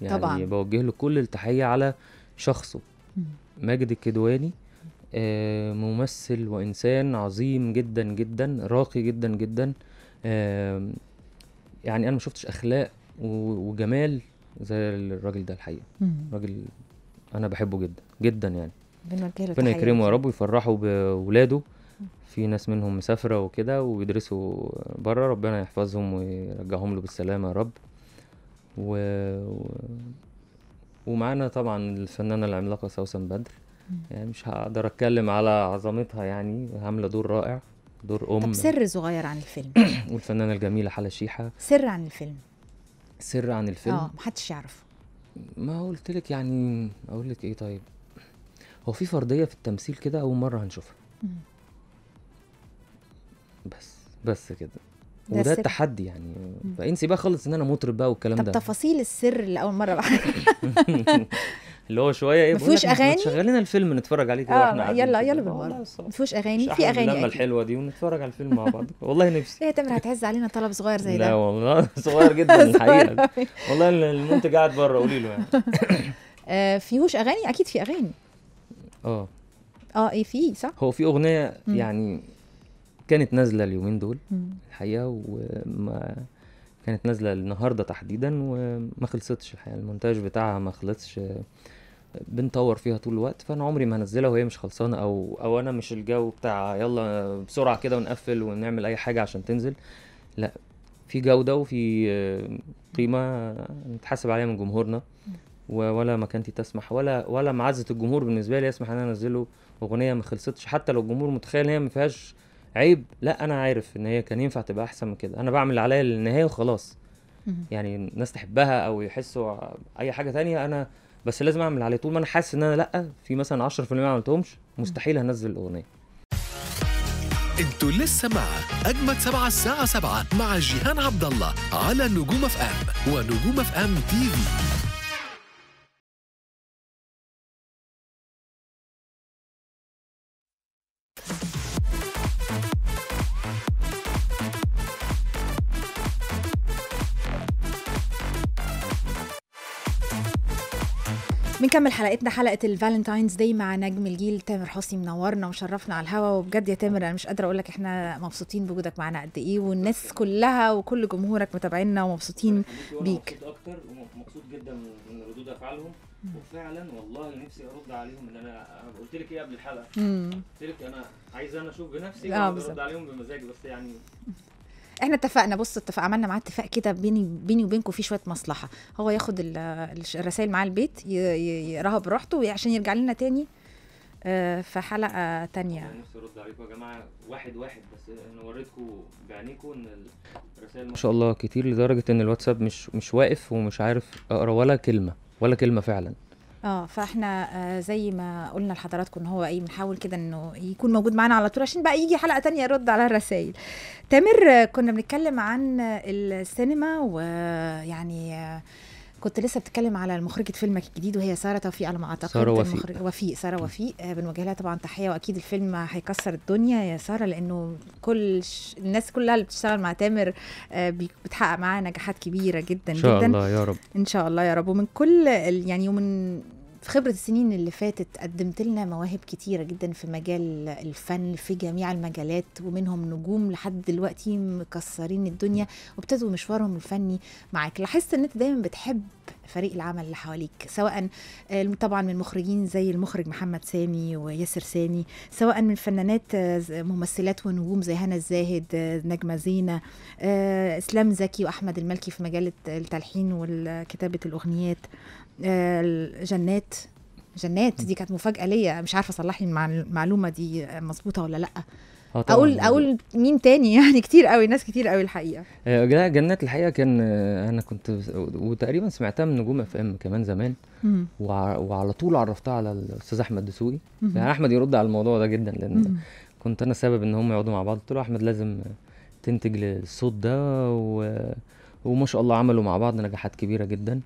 B: يعني طبعا بوجه له كل التحية على شخصه ماجد الكدواني آه، ممثل وإنسان عظيم جدا جدا راقي جدا جدا آه، يعني أنا ما شفتش أخلاق وجمال زي الراجل ده الحقيقة راجل أنا بحبه جدا جدا يعني ربنا يكرمه يا رب ويفرحه بولاده في ناس منهم مسافرة وكده وبيدرسوا بره ربنا يحفظهم ويرجعهم له بالسلامة يا رب و... و... ومعانا طبعا الفنانة العملاقة سوسن بدر يعني مش هقدر اتكلم على عظمتها يعني عامله دور رائع دور ام طب سر
A: صغير عن الفيلم
B: *clears throat* والفنانه الجميله حلا شيحه
A: سر عن الفيلم
B: سر عن الفيلم اه
A: محدش يعرفه
B: ما قلت لك يعني اقول لك ايه طيب هو في فرضيه في التمثيل كده اول مره هنشوفها بس بس كده وده التحدي يعني فانسي بقى خالص ان انا مطرب بقى والكلام طب ده طب
A: تفاصيل السر لاول مره بقى *laughs*
B: اللي هو شويه ايه مفيهوش اغاني شغلنا لنا الفيلم نتفرج عليه آه، كده آه واحنا يلا
A: يلا بالمره مفيهوش اغاني في اغاني اللمه
B: الحلوه دي ونتفرج على الفيلم مع بعض *laughs* والله نفسي
A: ايه يا تامر هتعز علينا طلب صغير زي ده لا
B: والله صغير جدا *laughs* الحقيقه والله المنتج قاعد بره قولي له يعني *coughs*
A: آه فيهوش اغاني اكيد في اغاني اه اه ايه في صح
B: هو في اغنيه يعني كانت نازله اليومين دول الحقيقه وما كانت نازله النهارده تحديدا وما خلصتش الحقيقه المونتاج بتاعها ما خلصش بنطور فيها طول الوقت فانا عمري ما هنزلها وهي مش خلصانه او او انا مش الجو بتاع يلا بسرعه كده ونقفل ونعمل اي حاجه عشان تنزل لا في جوده وفي قيمه نتحاسب عليها من جمهورنا ولا مكانتي تسمح ولا ولا معزه الجمهور بالنسبه لي يسمح ان انا انزله اغنيه ما خلصتش حتى لو الجمهور متخيل ان هي ما فيهاش عيب لا انا عارف ان هي كان ينفع تبقى احسن من كده انا بعمل اللي عليا للنهايه وخلاص يعني الناس تحبها او يحسوا اي حاجه ثانيه انا بس لازم اعمل عليه طول ما انا حاسس ان انا لا في مثلا 10% ما عملتهمش مستحيل هنزل الاغنيه
A: انتوا لسه مع اجمد سبعة الساعة سبعة مع جيهان عبد
C: الله على نجوم اف ام ونجوم اف ام تي في
A: بنكمل حلقتنا حلقه الفالنتاينز داي مع نجم الجيل تامر حسني منورنا وشرفنا على الهوا وبجد يا تامر انا مش قادره اقول لك احنا مبسوطين بوجودك معانا قد ايه والناس كلها وكل جمهورك متابعينا ومبسوطين بيك
B: اكتر ومبسوط جدا من ردود افعالهم وفعلا والله نفسي ارد عليهم ان انا قلت لك ايه قبل الحلقه قلت لك انا عايز انا اشوف بنفسي آه، ارد عليهم بمزاج بس يعني
A: احنا اتفقنا بص اتفق عملنا معاه اتفاق كده بيني بيني وبينكم في شويه مصلحه هو ياخد الرسائل معاه البيت يقراها براحته عشان يرجع لنا تاني آه، في حلقه تانية
B: نفسي ارد عليكم يا جماعه واحد واحد بس انا وريتكم بعينيكم ان الرسائل ما شاء الله كتير لدرجه ان الواتساب مش مش واقف ومش عارف اقرا ولا كلمه ولا كلمه فعلا
A: اه فاحنا آه زي ما قلنا لحضراتكم ان هو ايه بنحاول كده انه يكون موجود معانا على طول عشان بقى يجي حلقه تانية يرد على الرسائل تامر آه، كنا بنتكلم عن السينما ويعني آه كنت لسه بتكلم على مخرجة فيلمك الجديد وهي سارة توفيق على ما أعتقد سارة وفيق وفيق سارة وفيق آه، بنوجه لها طبعا تحية وأكيد الفيلم هيكسر الدنيا يا سارة لأنه كل ش... الناس كلها اللي بتشتغل مع تامر آه، بتحقق معاه نجاحات كبيرة جدا إن شاء جدا الله يا رب إن شاء الله يا رب ومن كل يعني ومن في خبرة السنين اللي فاتت قدمت لنا مواهب كتيرة جدا في مجال الفن في جميع المجالات ومنهم نجوم لحد دلوقتي مكسرين الدنيا وابتدوا مشوارهم الفني معاك لاحظت ان انت دايما بتحب فريق العمل اللي حواليك سواء آه، طبعا من مخرجين زي المخرج محمد سامي وياسر سامي سواء من فنانات آه، ممثلات ونجوم زي هنا الزاهد آه، نجمة زينة اسلام زكي واحمد الملكي في مجال التلحين وكتابة الاغنيات آه، جنات جنات دي كانت مفاجاه ليا مش عارفه اصلح لي المعلومه دي مظبوطه ولا لا
C: اه
B: اقول اقول
A: مين تاني *laughs* يعني كتير قوي ناس كتير قوي الحقيقه
B: آه، جنات الحقيقه كان انا كنت وتقريبا سمعتها من نجوم اف ام كمان زمان وعلى طول عرفتها على الاستاذ احمد دسوقي يعني احمد يرد على الموضوع ده جدا لان كنت انا سبب ان هم يقعدوا مع بعض قلت له احمد لازم تنتج للصوت ده و... وما شاء الله عملوا مع بعض نجاحات كبيره جدا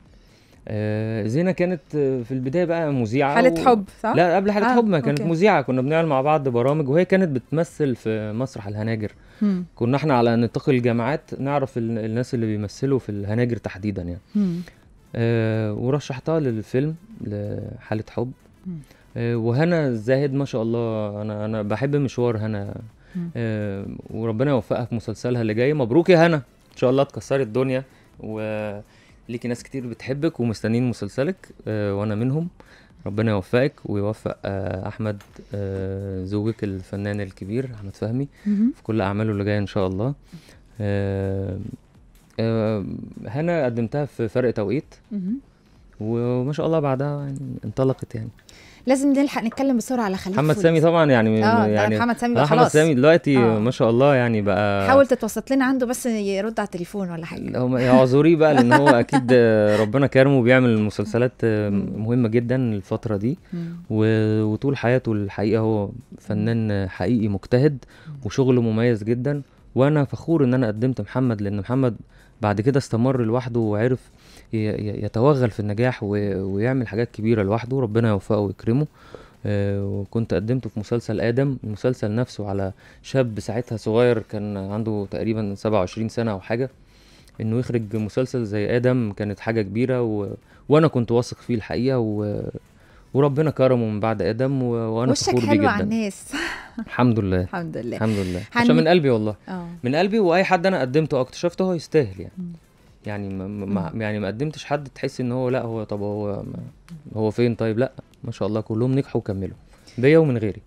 B: آه، زينة كانت آه، في البداية بقى مذيعة حالة و... حب صح؟ لا قبل حالة آه. حب ما كانت مذيعة كنا بنعمل مع بعض برامج وهي كانت بتمثل في مسرح الهناجر مم. كنا احنا على نطاق الجامعات نعرف الناس اللي بيمثلوا في الهناجر تحديدا يعني آه ورشحتها للفيلم لحالة حب آه وهنا الزاهد ما شاء الله انا انا بحب مشوار هنا آه وربنا يوفقها في مسلسلها اللي جاي مبروك يا هنا ان شاء الله تكسري الدنيا و ليكي ناس كتير بتحبك ومستنين مسلسلك آه وانا منهم ربنا يوفقك ويوفق آه احمد آه زوجك الفنان الكبير احمد فهمي في كل اعماله اللي جايه ان شاء الله آه آه هنا قدمتها في فرق توقيت وما شاء الله بعدها انطلقت يعني
A: لازم نلحق نتكلم بسرعه على خليل محمد سامي
B: طبعا يعني آه يعني محمد سامي آه، خلاص محمد سامي دلوقتي آه. ما شاء الله يعني بقى حاول
A: تتوسط لنا عنده بس يرد على التليفون
B: ولا حاجه اعذريه بقى لان هو *laughs* اكيد ربنا كرمه بيعمل مسلسلات آه، مهمه جدا الفتره دي وطول حياته الحقيقه هو فنان حقيقي مجتهد وشغله مميز جدا وانا فخور ان انا قدمت محمد لان محمد بعد كده استمر لوحده وعرف يتوغل في النجاح ويعمل حاجات كبيرة لوحده ربنا يوفقه ويكرمه آه، وكنت قدمته في مسلسل آدم المسلسل نفسه على شاب ساعتها صغير كان عنده تقريبا 27 سنة أو حاجة انه يخرج مسلسل زي ادم كانت حاجه كبيره و... وانا كنت واثق فيه الحقيقه و... وربنا كرمه من بعد ادم و... وانا فخور بيه جدا على الناس الحمد لله
A: الحمد لله الحمد لله عشان من قلبي
B: والله أوه. من قلبي واي حد انا قدمته او اكتشفته هو يستاهل يعني م. يعني ما ما يعني ما قدمتش حد تحس ان هو لا هو طب هو هو فين طيب لا ما شاء الله كلهم نجحوا وكملوا بيا ومن غيري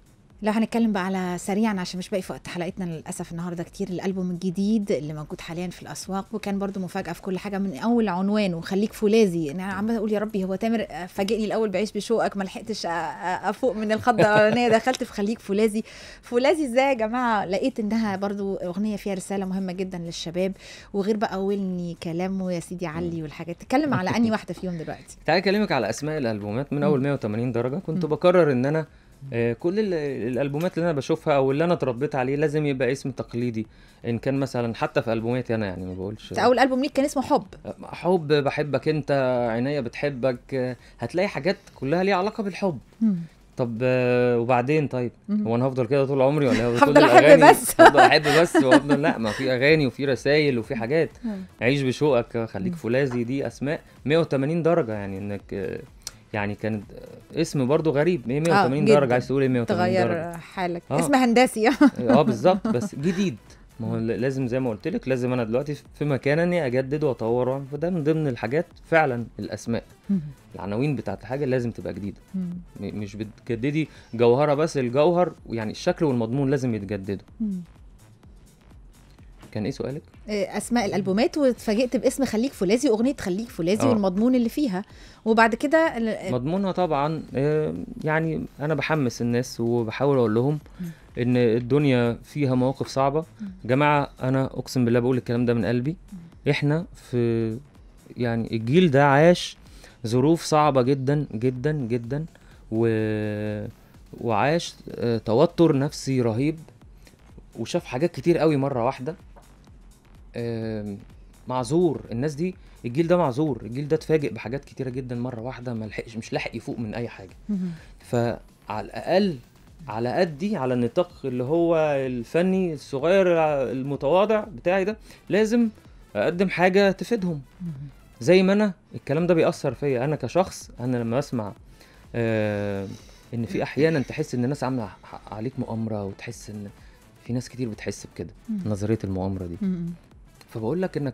A: لو هنتكلم بقى على سريعا عشان مش باقي في وقت حلقتنا للاسف النهارده كتير الالبوم الجديد اللي موجود حاليا في الاسواق وكان برده مفاجاه في كل حاجه من اول عنوان وخليك فولاذي يعني انا عم اقول يا ربي هو تامر آه، فاجئني الاول بعيش بشوقك ما لحقتش آه، آه، افوق من الخضه الاولانيه *laughs* دخلت في خليك فولاذي فولاذي ازاي يا جماعه لقيت انها برده اغنيه فيها رساله مهمه جدا للشباب وغير بقى ولني كلامه يا سيدي علي والحاجات تتكلم على اني واحده فيهم دلوقتي
B: تعالى اكلمك على اسماء الالبومات من اول 180 درجه كنت بقرر ان انا آه، كل الالبومات اللي انا بشوفها او اللي انا اتربيت عليه لازم يبقى اسم تقليدي ان كان مثلا حتى في البوماتي انا يعني ما بقولش اول
A: البوم ليك كان اسمه حب
B: آه، حب بحبك انت عينيا بتحبك آه، هتلاقي حاجات كلها ليها علاقه بالحب مم. طب وبعدين طيب هو انا هفضل كده طول عمري ولا *laughs* هفضل احب بس *laughs* هفضل احب بس وافضل لا ما في اغاني وفي رسائل وفي حاجات عيش بشوقك خليك فولاذي دي اسماء 180 درجه يعني انك يعني كانت اسم برضو غريب 180 آه، درجه عايز تقول 180 تغير درجه تغير حالك آه. اسم هندسي *laughs* اه بالظبط بس جديد ما هو لازم زي ما قلت لك لازم انا دلوقتي في مكان اني اجدد واطور فده من ضمن الحاجات فعلا الاسماء العناوين بتاعت الحاجه لازم تبقى جديده مش بتجددي جوهره بس الجوهر يعني الشكل والمضمون لازم يتجددوا كان ايه سؤالك؟
A: آه، اسماء الالبومات واتفاجئت باسم خليك فولاذي واغنيه خليك فولاذي آه. والمضمون اللي فيها وبعد كده آه،
B: مضمونها طبعا يعني انا بحمس الناس وبحاول اقول لهم ان الدنيا فيها مواقف صعبه جماعه انا اقسم بالله بقول الكلام ده من قلبي احنا في يعني الجيل ده عاش ظروف صعبه جدا جدا جدا و وعاش توتر نفسي رهيب وشاف حاجات كتير قوي مره واحده معذور الناس دي الجيل ده معذور الجيل ده اتفاجئ بحاجات كتيره جدا مره واحده ما لحقش مش لاحق يفوق من اي حاجه فعلى الاقل على قدي على النطاق اللي هو الفني الصغير المتواضع بتاعي ده لازم اقدم حاجه تفيدهم زي ما انا الكلام ده بيأثر فيا انا كشخص انا لما اسمع آه ان في احيانا تحس ان الناس عامله عليك مؤامره وتحس ان في ناس كتير بتحس بكده نظريه المؤامره دي فبقول لك انك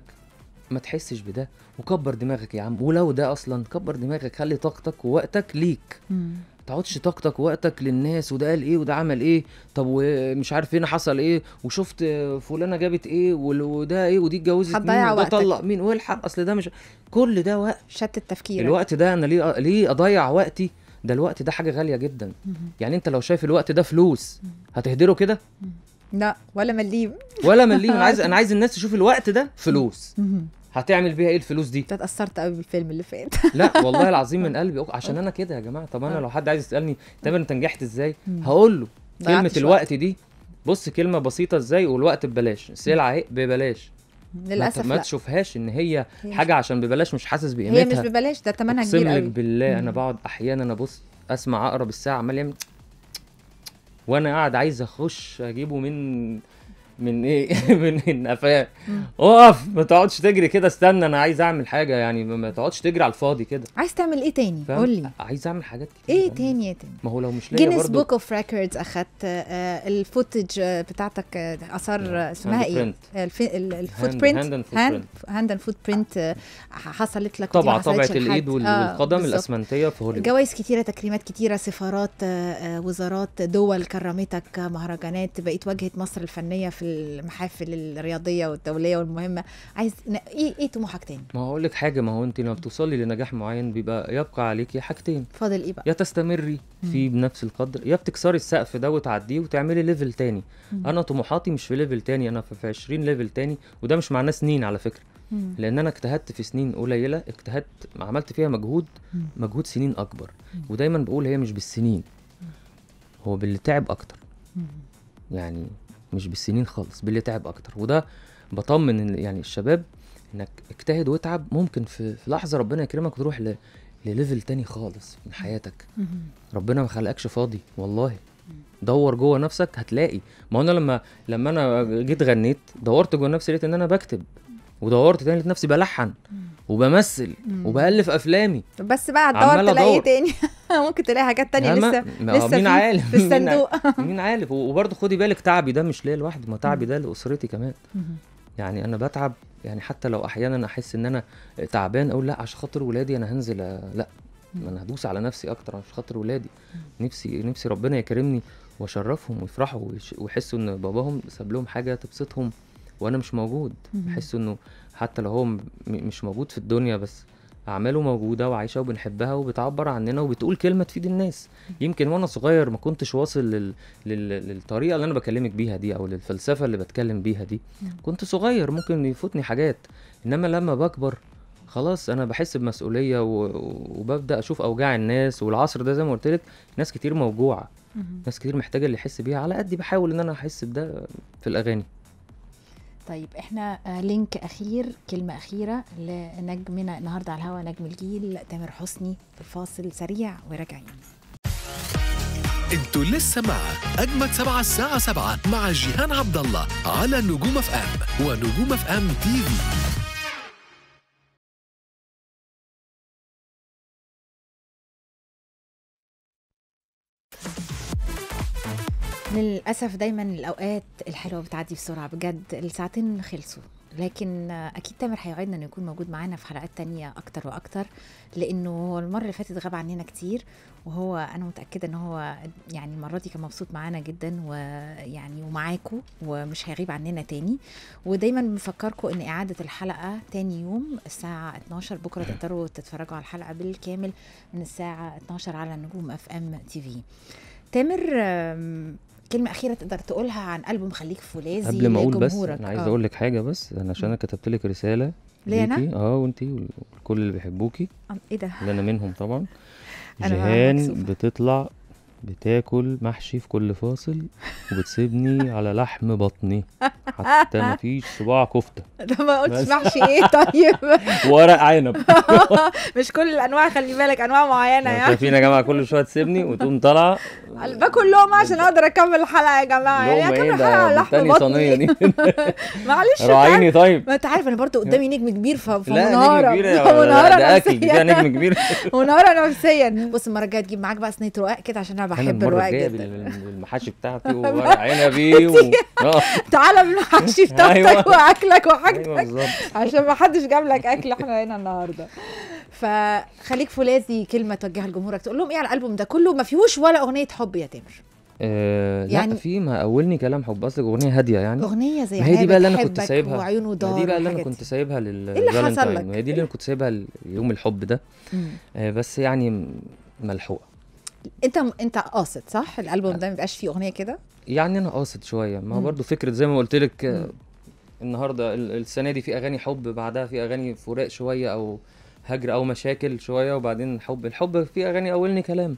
B: ما تحسش بده وكبر دماغك يا عم ولو ده اصلا كبر دماغك خلي طاقتك ووقتك ليك ما تقعدش طاقتك ووقتك للناس وده قال ايه وده عمل ايه طب ومش عارف هنا حصل ايه وشفت فلانه جابت ايه وده ايه ودي اتجوزت مين وده طلق مين والحق اصل ده مش كل ده وقت شتت التفكير الوقت ده انا ليه ليه اضيع وقتي ده الوقت ده حاجه غاليه جدا يعني انت لو شايف الوقت ده فلوس هتهدره كده
A: لا ولا مليم ولا مليم انا عايز *laughs* انا عايز
B: الناس تشوف الوقت ده فلوس هتعمل بيها ايه الفلوس دي؟ انت
A: اتأثرت قوي بالفيلم اللي فات *laughs*
B: لا والله *laughs* العظيم من قلبي عشان انا كده يا جماعه طب انا آه. لو حد عايز يسالني تامر انت نجحت ازاي؟ هقول له كلمه الوقت دي بص كلمه بسيطه ازاي والوقت ببلاش السلعه اهي ببلاش للاسف ما, ما تشوفهاش ان هي, هي حاجه عشان ببلاش مش حاسس بقيمتها هي مش ببلاش ده ثمنها كبير قوي بالله انا بقعد احيانا ابص اسمع اقرب الساعه عمال يعمل وانا قاعد عايز اخش اجيبه من من ايه *laughs* من النفاق اقف ما تقعدش تجري كده استنى انا عايز اعمل حاجه يعني ما تقعدش تجري على الفاضي كده
A: عايز تعمل ايه تاني قول لي
B: عايز اعمل حاجات كتير ايه يعني. تاني يا تاني ما هو لو مش لاقي جينيس بوك
A: اوف ريكوردز اخدت آه، آه، الفوتج آه، بتاعتك اثار اسمها ايه الفوت برنت هاند اند فوت برنت حصلت لك طبعا طبعه الايد والقدم
B: الاسمنتيه في هوليوود
A: جوائز كتيره تكريمات كتيره سفارات وزارات دول كرمتك مهرجانات بقيت واجهه مصر الفنيه في المحافل الرياضيه والدوليه والمهمه عايز ايه ايه طموحك تاني
B: ما هقول لك حاجه ما هو انت لما بتوصلي لنجاح معين بيبقى يبقى عليكي حاجتين فاضل ايه بقى يا تستمري فيه بنفس القدر يا بتكسري السقف ده وتعديه وتعملي ليفل تاني مم. انا طموحاتي مش في ليفل تاني انا في 20 ليفل تاني وده مش معناه سنين على فكره مم. لان انا اجتهدت في سنين قليله اجتهدت عملت فيها مجهود مم. مجهود سنين اكبر مم. ودايما بقول هي مش بالسنين هو باللي تعب اكتر يعني مش بالسنين خالص باللي تعب اكتر وده بطمن يعني الشباب انك اجتهد واتعب ممكن في, لحظه ربنا يكرمك وتروح ل... لليفل تاني خالص من حياتك ربنا ما خلقكش فاضي والله دور جوه نفسك هتلاقي ما انا لما لما انا جيت غنيت دورت جوه نفسي لقيت ان انا بكتب ودورت تاني لقيت نفسي بلحن وبمثل وبالف افلامي
A: بس بقى هتدور تلاقيه إيه تاني *laughs* ممكن تلاقي حاجات تانية لسه ما لسه مين في الصندوق
B: *laughs* مين عارف وبرضه خدي بالك تعبي ده مش ليا لوحدي ما تعبي ده لاسرتي كمان يعني انا بتعب يعني حتى لو احيانا احس ان انا تعبان اقول لا عشان خاطر ولادي انا هنزل لا ما انا هدوس على نفسي اكتر عشان خاطر ولادي نفسي نفسي ربنا يكرمني واشرفهم ويفرحوا ويحسوا ان باباهم ساب لهم حاجه تبسطهم وانا مش موجود يحسوا انه حتى لو هو مش موجود في الدنيا بس اعماله موجوده وعايشه وبنحبها وبتعبر عننا وبتقول كلمه تفيد الناس يمكن وانا صغير ما كنتش واصل لل... لل... للطريقه اللي انا بكلمك بيها دي او للفلسفه اللي بتكلم بيها دي نعم. كنت صغير ممكن يفوتني حاجات انما لما بكبر خلاص انا بحس بمسؤوليه و... وببدا اشوف اوجاع الناس والعصر ده زي ما قلت لك ناس كتير موجوعه ناس كتير محتاجه اللي يحس بيها على قد بحاول ان انا احس بده في الاغاني
A: طيب احنا آه، لينك اخير كلمه اخيره لنجمنا النهارده على الهوا نجم الجيل تامر حسني في فاصل سريع وراجعين انتوا لسه مع اجمد سبعة الساعه 7
C: مع جيهان عبد الله على نجوم اف ام ونجوم اف ام تي في للأسف دايما
A: الأوقات الحلوة بتعدي بسرعة بجد الساعتين خلصوا لكن اكيد تامر هيعيدنا انه يكون موجود معانا في حلقات تانية اكتر واكتر لانه هو المره اللي فاتت غاب عننا كتير وهو انا متاكده ان هو يعني المره دي كان مبسوط معانا جدا ويعني ومعاكم ومش هيغيب عننا تاني ودايما بنفكركم ان اعاده الحلقه تاني يوم الساعه 12 بكره تقدروا تتفرجوا على الحلقه بالكامل من الساعه 12 على نجوم اف ام تي في تامر كلمه اخيره تقدر تقولها عن البوم خليك فولاذي قبل ما اقول بس انا عايز آه. اقول
B: لك حاجه بس انا عشان انا كتبت لك رساله ليا انا؟ اه وانتي والكل اللي بيحبوكي ايه ده؟ اللي انا منهم طبعا جيهان بتطلع بتاكل محشي في كل فاصل وبتسيبني *laughs* على لحم بطني حتى مفيش صباع كفته ده *laughs* ما قلتش بس. محشي ايه *laughs* طيب ورق عنب
A: مش كل الانواع خلي بالك انواع معينه يعني شايفين
B: يا جماعه كل شويه تسيبني وتقوم طالعه
A: باكل لقمه عشان اقدر اكمل الحلقه يا جماعه يعني اكمل إيه؟ الحلقه على لحم بطني دي معلش راعيني طيب ما انت عارف انا برضه قدامي نجم كبير فمنهاره منهاره نفسيا منهاره نفسيا بص المره الجايه تجيب معاك بقى صينيه رقاق كده عشان بحب الورق جدا
B: المحاشي بتاعتي *laughs* وورق عنبي و... *laughs* آه.
A: تعالى بالمحاشي *laughs* أيوة. بتاعتك أيوة. واكلك وحاجتك أيوة عشان ما حدش جاب لك اكل احنا هنا النهارده فخليك فولاذي كلمه توجهها لجمهورك تقول لهم ايه على الالبوم ده كله ما فيهوش ولا اغنيه حب يا تامر
B: آه يعني لا في ما اولني كلام حب اصل اغنيه هاديه يعني اغنيه زي ما هي دي بقى اللي انا كنت سايبها وعيونه دي بقى اللي انا كنت سايبها لل ايه اللي حصل لك؟ هي دي اللي انا كنت سايبها ليوم الحب ده آه بس يعني ملحوقه
A: انت انت قاصد صح الالبوم ده ما بيبقاش فيه اغنيه كده
B: يعني انا قاصد شويه ما هو برضه فكره زي ما قلت لك النهارده السنه دي في اغاني حب بعدها في اغاني فراق شويه او هجر او مشاكل شويه وبعدين حب الحب في اغاني اولني كلام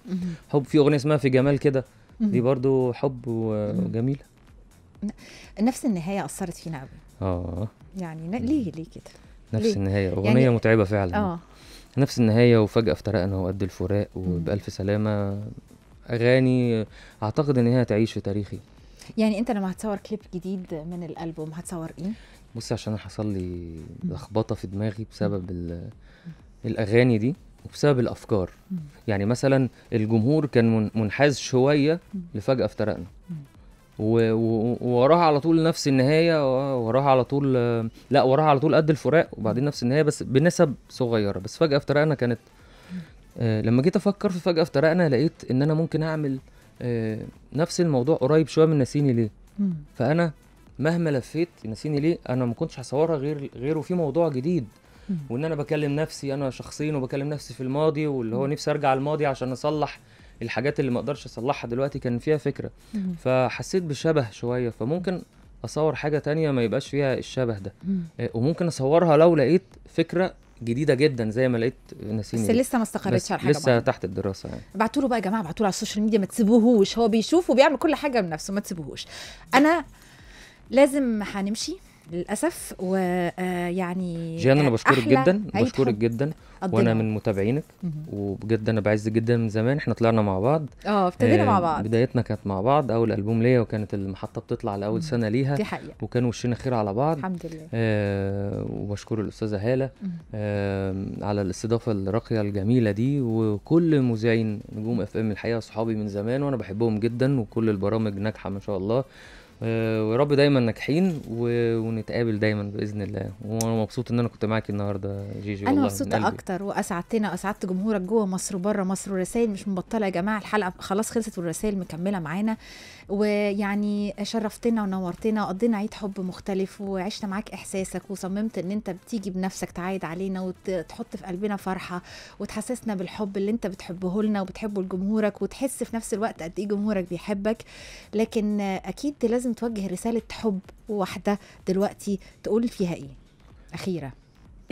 B: حب في اغنيه اسمها في جمال كده دي برضو حب وجميله
A: نفس النهايه اثرت فينا قوي اه يعني ليه ليه كده نفس ليه؟ النهايه يعني اغنيه يعني متعبه فعلا اه
B: نفس النهاية وفجأة افترقنا وقد الفراق وبألف سلامة أغاني أعتقد إن هي هتعيش في تاريخي
A: يعني أنت لما هتصور كليب جديد من الألبوم هتصور إيه؟
B: بص عشان حصل لي لخبطة في دماغي بسبب الأغاني دي وبسبب الأفكار يعني مثلا الجمهور كان منحاز شوية لفجأة افترقنا ووراها على طول نفس النهايه وراها على طول لا وراها على طول قد الفراق وبعدين نفس النهايه بس بنسب صغيره بس فجاه افترقنا كانت آه، لما جيت افكر في فجاه افترقنا لقيت ان انا ممكن اعمل آه، نفس الموضوع قريب شويه من ناسيني ليه فانا مهما لفيت ناسيني ليه انا ما كنتش هصورها غير غيره في موضوع جديد وان انا بكلم نفسي انا شخصيا وبكلم نفسي في الماضي واللي هو نفسي ارجع الماضي عشان اصلح الحاجات اللي ما اقدرش اصلحها دلوقتي كان فيها فكره فحسيت بشبه شويه فممكن اصور حاجه تانية ما يبقاش فيها الشبه ده مم. آه، وممكن اصورها لو لقيت فكره جديده جدا زي ما لقيت نسيني بس لسه ما استقرتش على حاجه لسه بقى. تحت الدراسه يعني
A: ابعتوا له بقى يا جماعه ابعتوا له على السوشيال ميديا ما تسيبوهوش هو بيشوف وبيعمل كل حاجه بنفسه ما تسيبوهوش انا لازم هنمشي للاسف ويعني
C: آه،
B: جيان انا آه، بشكرك جدا بشكرك جدا وانا من متابعينك وبجد انا بعز جدا من زمان احنا طلعنا مع بعض اه ابتدينا آه، مع بعض بدايتنا كانت مع بعض اول البوم ليا وكانت المحطه بتطلع لاول سنه ليها دي حقيقة. وكان وشنا خير على بعض الحمد لله آه وبشكر الاستاذه هاله آه على الاستضافه الراقيه الجميله دي وكل مذيعين نجوم اف ام الحقيقه صحابي من زمان وانا بحبهم جدا وكل البرامج ناجحه ما شاء الله آه، ويا رب دايما ناجحين و... ونتقابل دايما باذن الله وانا مبسوط ان انا كنت معاك النهارده جيجي انا مبسوطه
A: اكتر واسعدتنا واسعدت جمهورك جوه مصر وبره مصر والرسائل مش مبطله يا جماعه الحلقه خلاص خلصت والرسائل مكمله معانا ويعني شرفتنا ونورتنا وقضينا عيد حب مختلف وعشنا معاك احساسك وصممت ان انت بتيجي بنفسك تعايد علينا وتحط في قلبنا فرحه وتحسسنا بالحب اللي انت بتحبه لنا وبتحبه لجمهورك وتحس في نفس الوقت قد ايه جمهورك بيحبك لكن اكيد لازم توجه رساله حب واحده دلوقتي تقول فيها ايه اخيره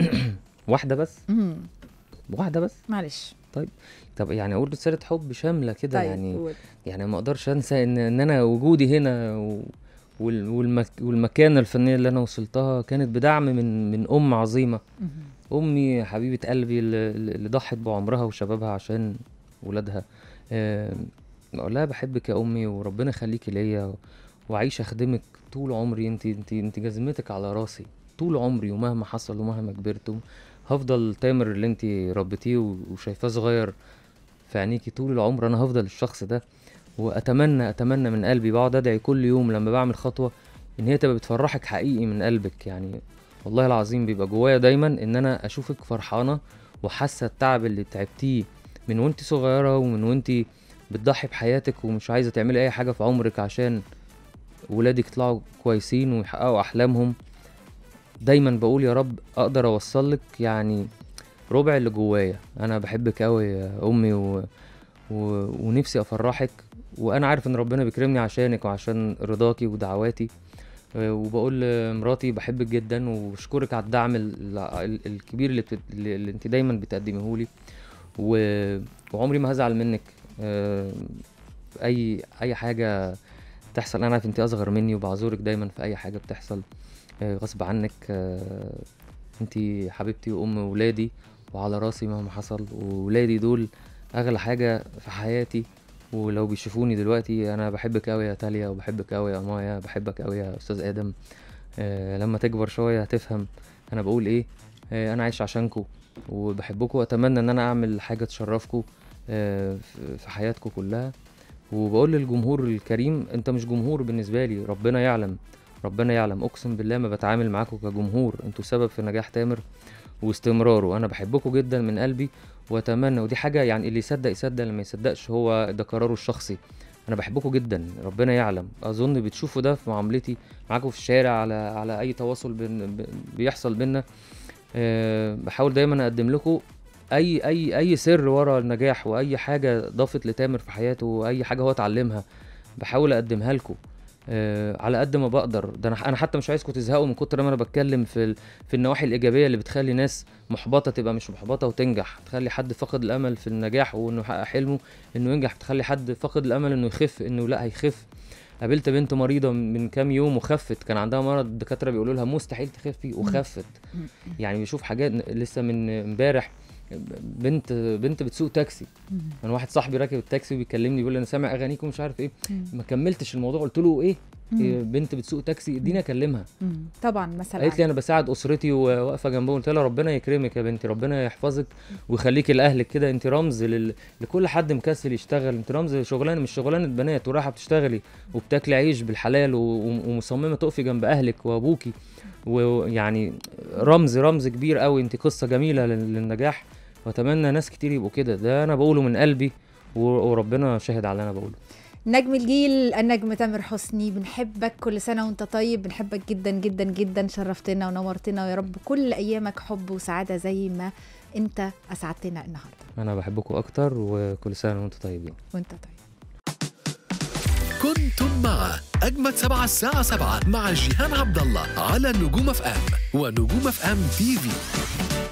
B: *clears throat* واحده بس واحده بس معلش طيب طب يعني اقول رساله حب شامله كده طيب يعني قول. يعني ما اقدرش انسى ان ان انا وجودي هنا و... والمك... والمكانه الفنيه اللي انا وصلتها كانت بدعم من من ام عظيمه امي حبيبه قلبي اللي ضحت بعمرها وشبابها عشان ولادها بقول لها بحبك يا امي وربنا يخليكي ليا واعيش اخدمك طول عمري انت انت انت جزمتك على راسي طول عمري ومهما حصل ومهما كبرت هفضل تامر اللي انت ربيتيه وشايفاه صغير في عينيكي طول العمر انا هفضل الشخص ده واتمنى اتمنى من قلبي بقعد ادعي كل يوم لما بعمل خطوه ان هي تبقى بتفرحك حقيقي من قلبك يعني والله العظيم بيبقى جوايا دايما ان انا اشوفك فرحانه وحاسه التعب اللي تعبتيه من وانت صغيره ومن وانت بتضحي بحياتك ومش عايزه تعملي اي حاجه في عمرك عشان ولادك يطلعوا كويسين ويحققوا احلامهم دايما بقول يا رب اقدر اوصل لك يعني ربع اللي جوايا انا بحبك قوي يا امي و... و... ونفسي افرحك وانا عارف ان ربنا بيكرمني عشانك وعشان رضاكي ودعواتي وبقول لمراتي بحبك جدا وبشكرك على الدعم الكبير اللي, بت... اللي انت دايما بتقدمه لي و... وعمري ما هزعل منك آه، اي اي حاجه تحصل انا عارف انت اصغر مني وبعذرك دايما في اي حاجه بتحصل آه، غصب عنك آه، انت حبيبتي وام ولادي وعلى راسي مهما حصل وولادي دول اغلى حاجه في حياتي ولو بيشوفوني دلوقتي انا بحبك قوي يا تاليا وبحبك قوي يا مايا بحبك قوي يا استاذ ادم آه، لما تكبر شويه هتفهم انا بقول ايه انا عايش عشانكو وبحبكو واتمنى ان انا اعمل حاجه تشرفكو في حياتكو كلها وبقول للجمهور الكريم انت مش جمهور بالنسبه لي ربنا يعلم ربنا يعلم اقسم بالله ما بتعامل معاكم كجمهور انتوا سبب في نجاح تامر واستمراره انا بحبكم جدا من قلبي واتمنى ودي حاجه يعني اللي يصدق يصدق اللي ما يصدقش هو ده قراره الشخصي انا بحبكم جدا ربنا يعلم اظن بتشوفوا ده في معاملتي معاكم في الشارع على على اي تواصل بين بيحصل بينا آه، بحاول دايما اقدم لكم اي اي اي سر ورا النجاح واي حاجه ضافت لتامر في حياته واي حاجه هو اتعلمها بحاول اقدمها لكم آه على قد ما بقدر ده انا انا حتى مش عايزكم تزهقوا من كتر ما انا بتكلم في ال... في النواحي الايجابيه اللي بتخلي ناس محبطه تبقى مش محبطه وتنجح تخلي حد فاقد الامل في النجاح وانه يحقق حلمه انه ينجح تخلي حد فاقد الامل انه يخف انه لا هيخف قابلت بنت مريضه من كام يوم وخفت كان عندها مرض الدكاتره بيقولوا لها مستحيل تخفي وخفت يعني بيشوف حاجات لسه من امبارح بنت بنت بتسوق تاكسي انا واحد صاحبي راكب التاكسي وبيكلمني بيقول لي انا سامع اغانيكم مش عارف ايه ما كملتش الموضوع قلت له ايه, إيه، بنت بتسوق تاكسي اديني اكلمها
A: طبعا مثلا قالت لي انا
B: بساعد اسرتي وواقفه جنبهم قلت لها ربنا يكرمك يا بنتي ربنا يحفظك ويخليك لاهلك كده انت رمز لل... لكل حد مكسل يشتغل انت رمز شغلانه مش شغلانه بنات ورايحه بتشتغلي وبتاكلي عيش بالحلال و... ومصممه تقفي جنب اهلك وابوكي ويعني رمز رمز كبير قوي انت قصه جميله للنجاح واتمنى ناس كتير يبقوا كده ده انا بقوله من قلبي وربنا شاهد على اللي انا بقوله
A: نجم الجيل النجم تامر حسني بنحبك كل سنة وانت طيب بنحبك جدا جدا جدا شرفتنا ونورتنا ويا رب كل ايامك حب وسعادة زي ما انت اسعدتنا النهاردة
B: انا بحبكم اكتر وكل سنة وانتم طيبين وانت طيب كنتم مع أجمد سبعة الساعة سبعة مع جيهان عبد الله على النجوم اف ام ونجوم اف ام تي
C: في